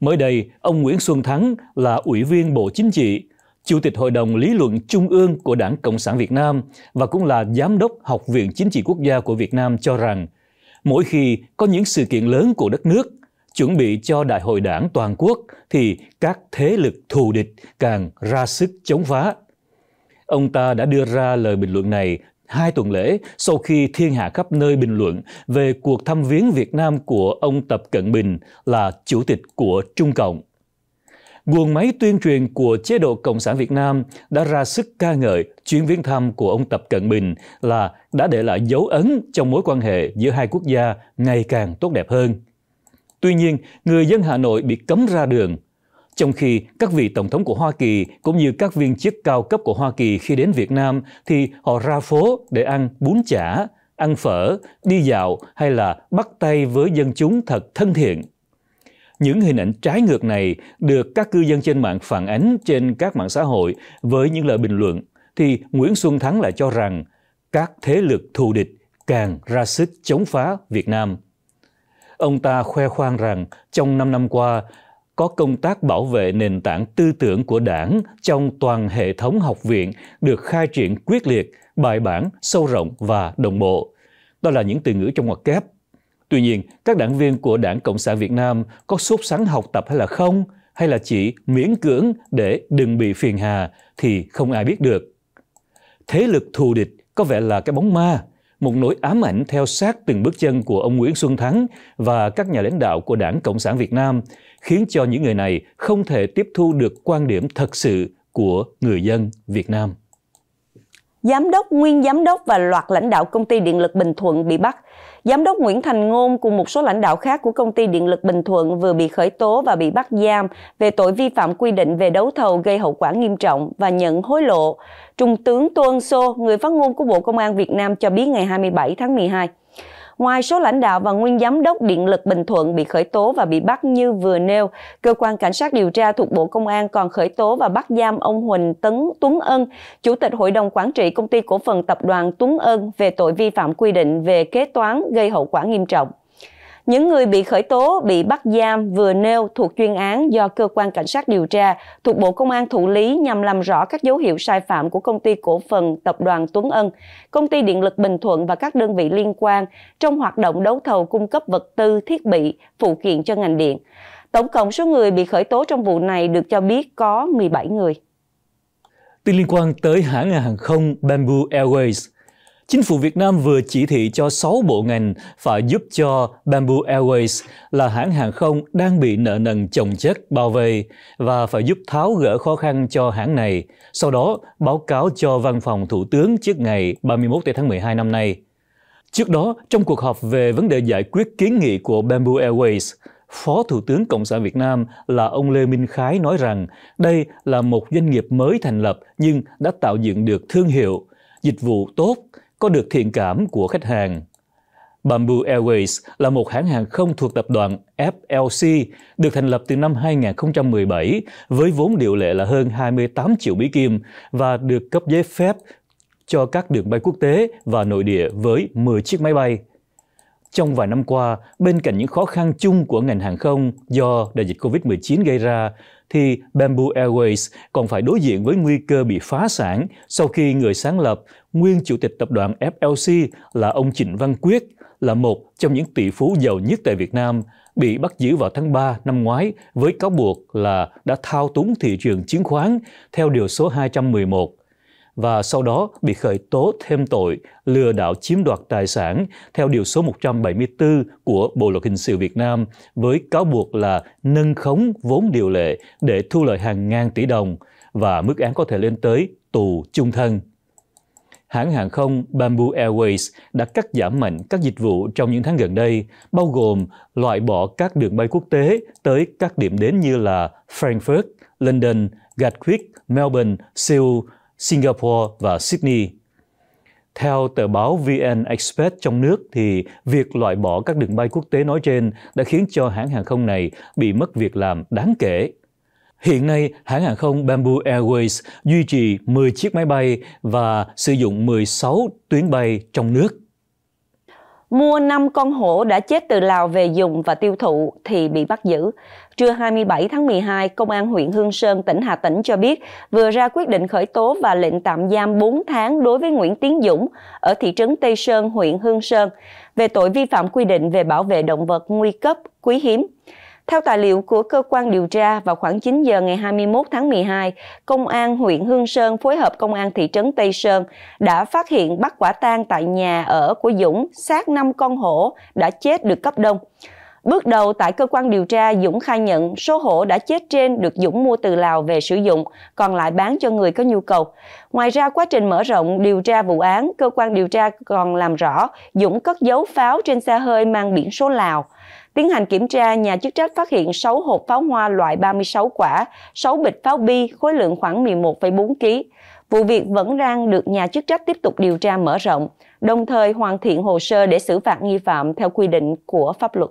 Mới đây, ông Nguyễn Xuân Thắng là ủy viên Bộ Chính trị, Chủ tịch Hội đồng Lý luận Trung ương của Đảng Cộng sản Việt Nam và cũng là Giám đốc Học viện Chính trị Quốc gia của Việt Nam cho rằng, mỗi khi có những sự kiện lớn của đất nước, chuẩn bị cho Đại hội Đảng toàn quốc thì các thế lực thù địch càng ra sức chống phá. Ông ta đã đưa ra lời bình luận này hai tuần lễ sau khi thiên hạ khắp nơi bình luận về cuộc thăm viếng Việt Nam của ông Tập Cận Bình là chủ tịch của Trung Cộng guồng máy tuyên truyền của chế độ Cộng sản Việt Nam đã ra sức ca ngợi chuyến viếng thăm của ông Tập Cận Bình là đã để lại dấu ấn trong mối quan hệ giữa hai quốc gia ngày càng tốt đẹp hơn. Tuy nhiên, người dân Hà Nội bị cấm ra đường, trong khi các vị tổng thống của Hoa Kỳ cũng như các viên chức cao cấp của Hoa Kỳ khi đến Việt Nam thì họ ra phố để ăn bún chả, ăn phở, đi dạo hay là bắt tay với dân chúng thật thân thiện. Những hình ảnh trái ngược này được các cư dân trên mạng phản ánh trên các mạng xã hội với những lời bình luận, thì Nguyễn Xuân Thắng lại cho rằng các thế lực thù địch càng ra sức chống phá Việt Nam. Ông ta khoe khoang rằng trong 5 năm qua, có công tác bảo vệ nền tảng tư tưởng của đảng trong toàn hệ thống học viện được khai triển quyết liệt, bài bản, sâu rộng và đồng bộ. Đó là những từ ngữ trong ngoặc kép Tuy nhiên, các đảng viên của Đảng Cộng sản Việt Nam có sốt sắng học tập hay là không, hay là chỉ miễn cưỡng để đừng bị phiền hà thì không ai biết được. Thế lực thù địch có vẻ là cái bóng ma, một nỗi ám ảnh theo sát từng bước chân của ông Nguyễn Xuân Thắng và các nhà lãnh đạo của Đảng Cộng sản Việt Nam, khiến cho những người này không thể tiếp thu được quan điểm thật sự của người dân Việt Nam. Giám đốc, nguyên giám đốc và loạt lãnh đạo công ty điện lực Bình Thuận bị bắt Giám đốc Nguyễn Thành Ngôn cùng một số lãnh đạo khác của công ty điện lực Bình Thuận vừa bị khởi tố và bị bắt giam về tội vi phạm quy định về đấu thầu gây hậu quả nghiêm trọng và nhận hối lộ. Trung tướng Tô Ân Sô, người phát ngôn của Bộ Công an Việt Nam cho biết ngày 27 tháng 12. Ngoài số lãnh đạo và nguyên giám đốc Điện lực Bình Thuận bị khởi tố và bị bắt như vừa nêu, cơ quan cảnh sát điều tra thuộc Bộ Công an còn khởi tố và bắt giam ông Huỳnh Tấn Tuấn Ân, Chủ tịch Hội đồng Quản trị Công ty Cổ phần Tập đoàn Tuấn Ân về tội vi phạm quy định về kế toán gây hậu quả nghiêm trọng. Những người bị khởi tố, bị bắt giam vừa nêu thuộc chuyên án do cơ quan cảnh sát điều tra thuộc Bộ Công an thụ lý nhằm làm rõ các dấu hiệu sai phạm của công ty cổ phần tập đoàn Tuấn Ân, công ty điện lực Bình Thuận và các đơn vị liên quan trong hoạt động đấu thầu cung cấp vật tư, thiết bị, phụ kiện cho ngành điện. Tổng cộng số người bị khởi tố trong vụ này được cho biết có 17 người. Tin liên quan tới hãng hàng không Bamboo Airways – Chính phủ Việt Nam vừa chỉ thị cho 6 bộ ngành phải giúp cho Bamboo Airways là hãng hàng không đang bị nợ nần chồng chất bao vây và phải giúp tháo gỡ khó khăn cho hãng này, sau đó báo cáo cho Văn phòng Thủ tướng trước ngày 31 tháng 12 năm nay. Trước đó, trong cuộc họp về vấn đề giải quyết kiến nghị của Bamboo Airways, Phó Thủ tướng Cộng sản Việt Nam là ông Lê Minh Khái nói rằng đây là một doanh nghiệp mới thành lập nhưng đã tạo dựng được thương hiệu, dịch vụ tốt có được thiện cảm của khách hàng. Bamboo Airways là một hãng hàng không thuộc tập đoàn FLC, được thành lập từ năm 2017 với vốn điều lệ là hơn 28 triệu Mỹ Kim và được cấp giấy phép cho các đường bay quốc tế và nội địa với 10 chiếc máy bay. Trong vài năm qua, bên cạnh những khó khăn chung của ngành hàng không do đại dịch COVID-19 gây ra, thì Bamboo Airways còn phải đối diện với nguy cơ bị phá sản sau khi người sáng lập, nguyên chủ tịch tập đoàn FLC là ông Trịnh Văn Quyết, là một trong những tỷ phú giàu nhất tại Việt Nam, bị bắt giữ vào tháng 3 năm ngoái với cáo buộc là đã thao túng thị trường chứng khoán theo điều số 211 và sau đó bị khởi tố thêm tội lừa đảo chiếm đoạt tài sản theo Điều số 174 của Bộ Luật Hình sự Việt Nam với cáo buộc là nâng khống vốn điều lệ để thu lợi hàng ngàn tỷ đồng và mức án có thể lên tới tù chung thân hãng hàng không Bamboo Airways đã cắt giảm mạnh các dịch vụ trong những tháng gần đây, bao gồm loại bỏ các đường bay quốc tế tới các điểm đến như là Frankfurt, London, Gatwick, Melbourne, Seoul Singapore và Sydney. Theo tờ báo VN Express trong nước thì việc loại bỏ các đường bay quốc tế nói trên đã khiến cho hãng hàng không này bị mất việc làm đáng kể. Hiện nay, hãng hàng không Bamboo Airways duy trì 10 chiếc máy bay và sử dụng 16 tuyến bay trong nước. Mua 5 con hổ đã chết từ Lào về dùng và tiêu thụ thì bị bắt giữ trưa 27 tháng 12, Công an huyện Hương Sơn, tỉnh Hà Tĩnh cho biết vừa ra quyết định khởi tố và lệnh tạm giam 4 tháng đối với Nguyễn Tiến Dũng ở thị trấn Tây Sơn, huyện Hương Sơn về tội vi phạm quy định về bảo vệ động vật nguy cấp, quý hiếm. Theo tài liệu của cơ quan điều tra, vào khoảng 9 giờ ngày 21 tháng 12, Công an huyện Hương Sơn phối hợp Công an thị trấn Tây Sơn đã phát hiện bắt quả tang tại nhà ở của Dũng sát 5 con hổ đã chết được cấp đông. Bước đầu tại cơ quan điều tra, Dũng khai nhận số hổ đã chết trên được Dũng mua từ Lào về sử dụng, còn lại bán cho người có nhu cầu. Ngoài ra, quá trình mở rộng điều tra vụ án, cơ quan điều tra còn làm rõ Dũng cất giấu pháo trên xe hơi mang biển số Lào. Tiến hành kiểm tra, nhà chức trách phát hiện 6 hộp pháo hoa loại 36 quả, 6 bịch pháo bi khối lượng khoảng 11,4 kg. Vụ việc vẫn đang được nhà chức trách tiếp tục điều tra mở rộng, đồng thời hoàn thiện hồ sơ để xử phạt nghi phạm theo quy định của pháp luật.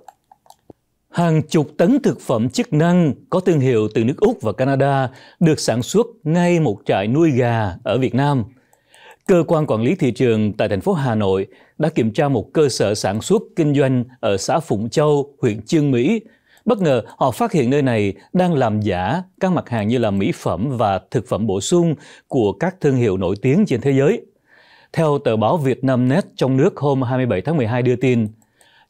Hàng chục tấn thực phẩm chức năng có thương hiệu từ nước Úc và Canada được sản xuất ngay một trại nuôi gà ở Việt Nam. Cơ quan quản lý thị trường tại thành phố Hà Nội đã kiểm tra một cơ sở sản xuất kinh doanh ở xã Phụng Châu, huyện Chương Mỹ. Bất ngờ, họ phát hiện nơi này đang làm giả các mặt hàng như là mỹ phẩm và thực phẩm bổ sung của các thương hiệu nổi tiếng trên thế giới. Theo tờ báo Vietnamnet trong nước hôm 27 tháng 12 đưa tin,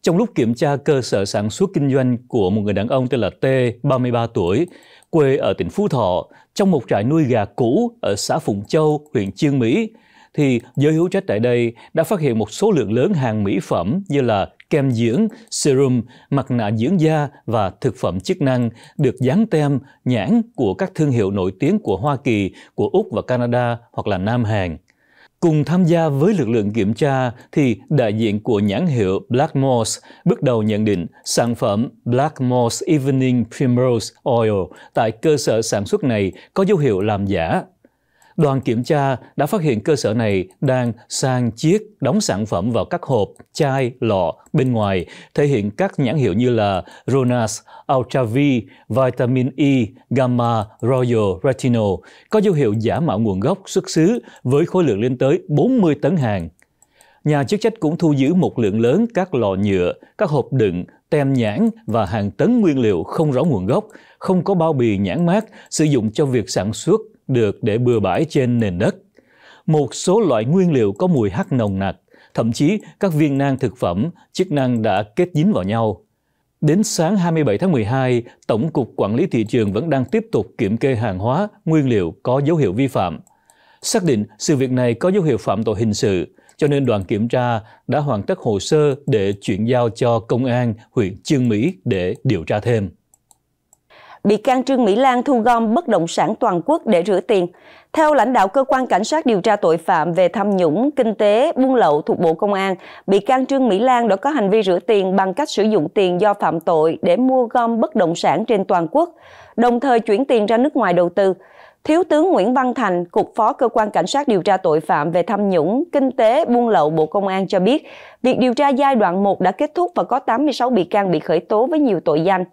trong lúc kiểm tra cơ sở sản xuất kinh doanh của một người đàn ông tên là T, 33 tuổi, quê ở tỉnh Phú Thọ, trong một trại nuôi gà cũ ở xã Phụng Châu, huyện Chương Mỹ, thì giới hữu trách tại đây đã phát hiện một số lượng lớn hàng mỹ phẩm như là kem dưỡng, serum, mặt nạ dưỡng da và thực phẩm chức năng được dán tem, nhãn của các thương hiệu nổi tiếng của Hoa Kỳ, của Úc và Canada hoặc là Nam Hàn. Cùng tham gia với lực lượng kiểm tra thì đại diện của nhãn hiệu Blackmores bước đầu nhận định sản phẩm Blackmores Evening Primrose Oil tại cơ sở sản xuất này có dấu hiệu làm giả Đoàn kiểm tra đã phát hiện cơ sở này đang sang chiết đóng sản phẩm vào các hộp, chai, lọ bên ngoài, thể hiện các nhãn hiệu như là Ronas, Altravi, Vitamin E, Gamma, Royal, Retinol, có dấu hiệu giả mạo nguồn gốc, xuất xứ với khối lượng lên tới 40 tấn hàng. Nhà chức trách cũng thu giữ một lượng lớn các lọ nhựa, các hộp đựng, tem nhãn và hàng tấn nguyên liệu không rõ nguồn gốc, không có bao bì nhãn mát, sử dụng cho việc sản xuất được để bừa bãi trên nền đất. Một số loại nguyên liệu có mùi hắc nồng nặc, thậm chí các viên nang thực phẩm, chức năng đã kết dính vào nhau. Đến sáng 27 tháng 12, Tổng cục Quản lý Thị trường vẫn đang tiếp tục kiểm kê hàng hóa, nguyên liệu có dấu hiệu vi phạm. Xác định sự việc này có dấu hiệu phạm tội hình sự, cho nên đoàn kiểm tra đã hoàn tất hồ sơ để chuyển giao cho Công an huyện Chương Mỹ để điều tra thêm bị can Trương Mỹ Lan thu gom bất động sản toàn quốc để rửa tiền. Theo lãnh đạo cơ quan cảnh sát điều tra tội phạm về tham nhũng, kinh tế, buôn lậu thuộc Bộ Công an, bị can Trương Mỹ Lan đã có hành vi rửa tiền bằng cách sử dụng tiền do phạm tội để mua gom bất động sản trên toàn quốc, đồng thời chuyển tiền ra nước ngoài đầu tư. Thiếu tướng Nguyễn Văn Thành, Cục Phó Cơ quan Cảnh sát điều tra tội phạm về tham nhũng, kinh tế, buôn lậu Bộ Công an cho biết, việc điều tra giai đoạn 1 đã kết thúc và có 86 bị can bị khởi tố với nhiều tội danh.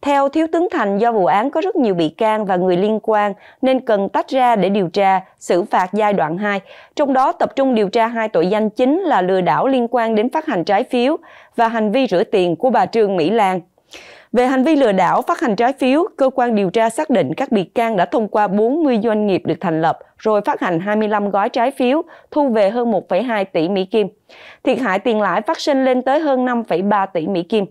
Theo Thiếu tướng Thành, do vụ án có rất nhiều bị can và người liên quan nên cần tách ra để điều tra, xử phạt giai đoạn 2, trong đó tập trung điều tra hai tội danh chính là lừa đảo liên quan đến phát hành trái phiếu và hành vi rửa tiền của bà Trương Mỹ Lan. Về hành vi lừa đảo phát hành trái phiếu, cơ quan điều tra xác định các bị can đã thông qua 40 doanh nghiệp được thành lập rồi phát hành 25 gói trái phiếu, thu về hơn 1,2 tỷ Mỹ Kim. Thiệt hại tiền lãi phát sinh lên tới hơn 5,3 tỷ Mỹ Kim.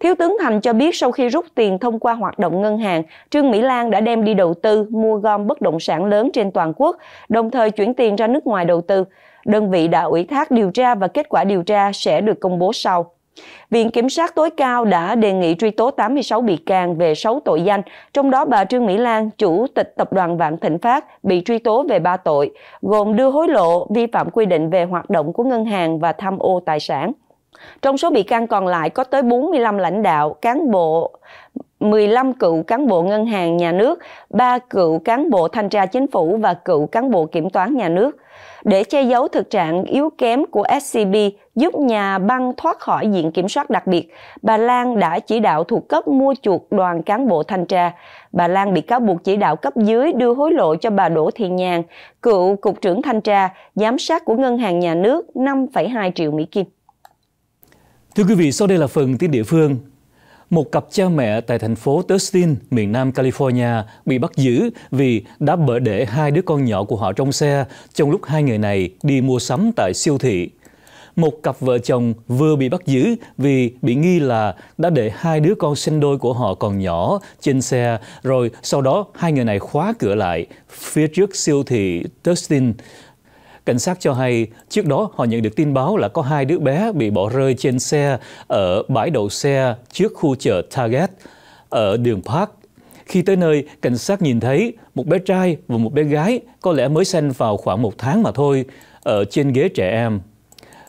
Thiếu tướng Thành cho biết sau khi rút tiền thông qua hoạt động ngân hàng, Trương Mỹ Lan đã đem đi đầu tư, mua gom bất động sản lớn trên toàn quốc, đồng thời chuyển tiền ra nước ngoài đầu tư. Đơn vị đã ủy thác điều tra và kết quả điều tra sẽ được công bố sau. Viện Kiểm sát tối cao đã đề nghị truy tố 86 bị can về 6 tội danh, trong đó bà Trương Mỹ Lan, chủ tịch tập đoàn Vạn Thịnh Phát, bị truy tố về 3 tội, gồm đưa hối lộ, vi phạm quy định về hoạt động của ngân hàng và tham ô tài sản. Trong số bị can còn lại có tới 45 lãnh đạo, cán bộ, 15 cựu cán bộ ngân hàng nhà nước, 3 cựu cán bộ thanh tra chính phủ và cựu cán bộ kiểm toán nhà nước để che giấu thực trạng yếu kém của SCB giúp nhà băng thoát khỏi diện kiểm soát đặc biệt, bà Lan đã chỉ đạo thuộc cấp mua chuộc đoàn cán bộ thanh tra. Bà Lan bị cáo buộc chỉ đạo cấp dưới đưa hối lộ cho bà Đỗ Thị Nhàn, cựu cục trưởng thanh tra, giám sát của Ngân hàng Nhà nước 5,2 triệu Mỹ Kim. Thưa quý vị, sau đây là phần tin địa phương một cặp cha mẹ tại thành phố Tustin, miền Nam California bị bắt giữ vì đã bỡ để hai đứa con nhỏ của họ trong xe trong lúc hai người này đi mua sắm tại siêu thị. Một cặp vợ chồng vừa bị bắt giữ vì bị nghi là đã để hai đứa con sinh đôi của họ còn nhỏ trên xe, rồi sau đó hai người này khóa cửa lại phía trước siêu thị Tustin Cảnh sát cho hay trước đó họ nhận được tin báo là có hai đứa bé bị bỏ rơi trên xe ở bãi đậu xe trước khu chợ Target ở đường Park. Khi tới nơi, cảnh sát nhìn thấy một bé trai và một bé gái có lẽ mới sanh vào khoảng một tháng mà thôi ở trên ghế trẻ em.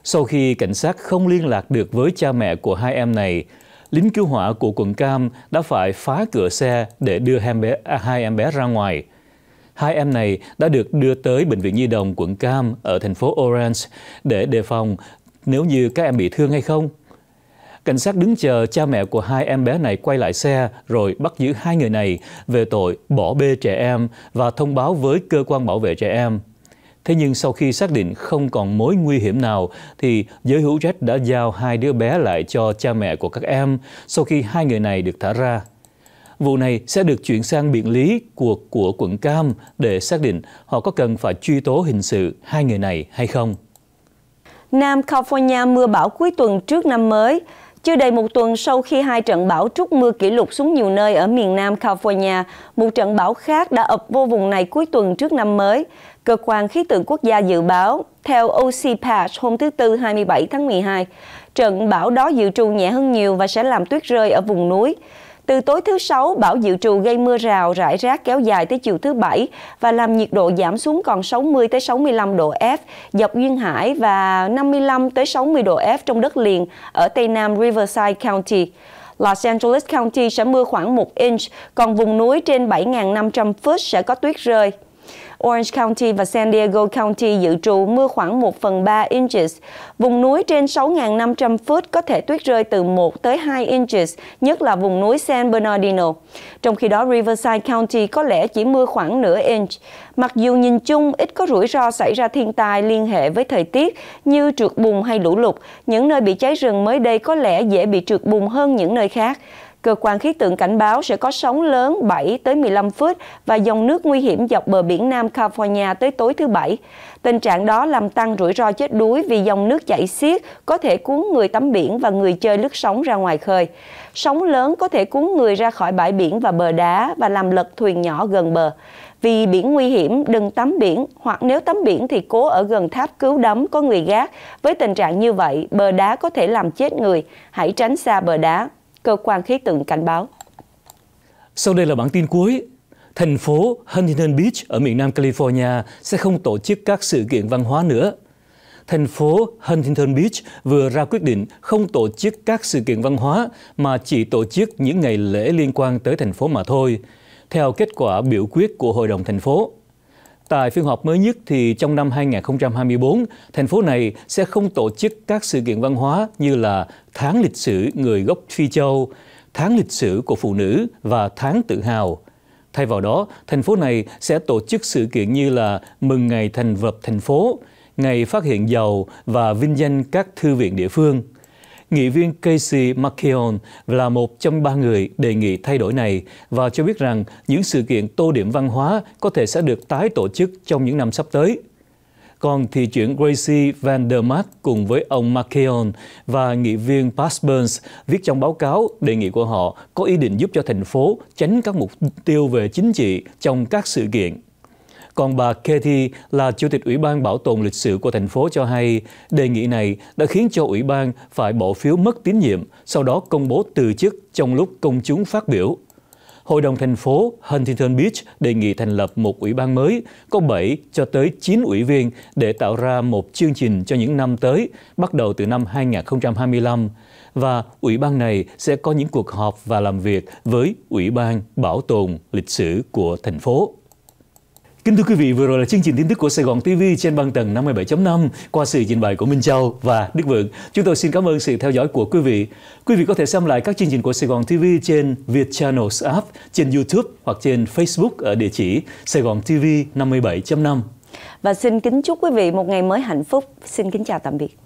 Sau khi cảnh sát không liên lạc được với cha mẹ của hai em này, lính cứu hỏa của quận Cam đã phải phá cửa xe để đưa hai em bé, à, hai em bé ra ngoài – Hai em này đã được đưa tới Bệnh viện Nhi đồng quận Cam ở thành phố Orange để đề phòng nếu như các em bị thương hay không. Cảnh sát đứng chờ cha mẹ của hai em bé này quay lại xe rồi bắt giữ hai người này về tội bỏ bê trẻ em và thông báo với cơ quan bảo vệ trẻ em. Thế nhưng sau khi xác định không còn mối nguy hiểm nào thì giới hữu trách đã giao hai đứa bé lại cho cha mẹ của các em sau khi hai người này được thả ra. Vụ này sẽ được chuyển sang biện lý của, của quận Cam để xác định họ có cần phải truy tố hình sự hai người này hay không. Nam California mưa bão cuối tuần trước năm mới. Chưa đầy một tuần sau khi hai trận bão trút mưa kỷ lục xuống nhiều nơi ở miền Nam California, một trận bão khác đã ập vô vùng này cuối tuần trước năm mới. Cơ quan khí tượng quốc gia dự báo, theo OCPAS hôm thứ Tư 27 tháng 12, trận bão đó dự trù nhẹ hơn nhiều và sẽ làm tuyết rơi ở vùng núi. Từ tối thứ Sáu, bão dự trù gây mưa rào rải rác kéo dài tới chiều thứ Bảy và làm nhiệt độ giảm xuống còn 60 tới 65 độ F dọc duyên hải và 55 tới 60 độ F trong đất liền ở Tây Nam Riverside County. Los Angeles County sẽ mưa khoảng 1 inch, còn vùng núi trên 7.500 feet sẽ có tuyết rơi. Orange County và San Diego County dự trù mưa khoảng 1 phần 3 inches. Vùng núi trên 6.500 foot có thể tuyết rơi từ 1 tới 2 inches, nhất là vùng núi San Bernardino. Trong khi đó, Riverside County có lẽ chỉ mưa khoảng nửa inch. Mặc dù nhìn chung ít có rủi ro xảy ra thiên tai liên hệ với thời tiết như trượt bùn hay lũ lụt, những nơi bị cháy rừng mới đây có lẽ dễ bị trượt bùn hơn những nơi khác. Cơ quan khí tượng cảnh báo sẽ có sóng lớn 7 tới 15 feet và dòng nước nguy hiểm dọc bờ biển Nam California tới tối thứ Bảy. Tình trạng đó làm tăng rủi ro chết đuối vì dòng nước chảy xiết có thể cuốn người tắm biển và người chơi lướt sóng ra ngoài khơi. Sóng lớn có thể cuốn người ra khỏi bãi biển và bờ đá và làm lật thuyền nhỏ gần bờ. Vì biển nguy hiểm, đừng tắm biển, hoặc nếu tắm biển thì cố ở gần tháp cứu đắm có người gác. Với tình trạng như vậy, bờ đá có thể làm chết người. Hãy tránh xa bờ đá cơ quan khí tượng cảnh báo. Sau đây là bản tin cuối. Thành phố Huntington Beach ở miền Nam California sẽ không tổ chức các sự kiện văn hóa nữa. Thành phố Huntington Beach vừa ra quyết định không tổ chức các sự kiện văn hóa mà chỉ tổ chức những ngày lễ liên quan tới thành phố mà thôi, theo kết quả biểu quyết của Hội đồng thành phố. Tại phiên họp mới nhất thì trong năm 2024, thành phố này sẽ không tổ chức các sự kiện văn hóa như là Tháng lịch sử người gốc Phi Châu, Tháng lịch sử của phụ nữ và Tháng tự hào. Thay vào đó, thành phố này sẽ tổ chức sự kiện như là Mừng ngày thành vật thành phố, Ngày phát hiện dầu và vinh danh các thư viện địa phương. Nghị viên Casey McKeon là một trong ba người đề nghị thay đổi này và cho biết rằng những sự kiện tô điểm văn hóa có thể sẽ được tái tổ chức trong những năm sắp tới. Còn thị trưởng Gracie Van der Mark cùng với ông McKeon và nghị viên Pat Burns viết trong báo cáo đề nghị của họ có ý định giúp cho thành phố tránh các mục tiêu về chính trị trong các sự kiện. Còn bà Katie là Chủ tịch Ủy ban Bảo tồn lịch sử của thành phố cho hay đề nghị này đã khiến cho Ủy ban phải bỏ phiếu mất tín nhiệm, sau đó công bố từ chức trong lúc công chúng phát biểu. Hội đồng thành phố Huntington Beach đề nghị thành lập một ủy ban mới có 7 cho tới 9 ủy viên để tạo ra một chương trình cho những năm tới, bắt đầu từ năm 2025. Và ủy ban này sẽ có những cuộc họp và làm việc với Ủy ban Bảo tồn lịch sử của thành phố. Kính thưa quý vị, vừa rồi là chương trình tin tức của Sài Gòn TV trên băng tầng 57.5 qua sự trình bày của Minh Châu và Đức Vượng. Chúng tôi xin cảm ơn sự theo dõi của quý vị. Quý vị có thể xem lại các chương trình của Sài Gòn TV trên Việt Channels app, trên YouTube hoặc trên Facebook ở địa chỉ Sài Gòn TV 57.5. Và xin kính chúc quý vị một ngày mới hạnh phúc. Xin kính chào tạm biệt.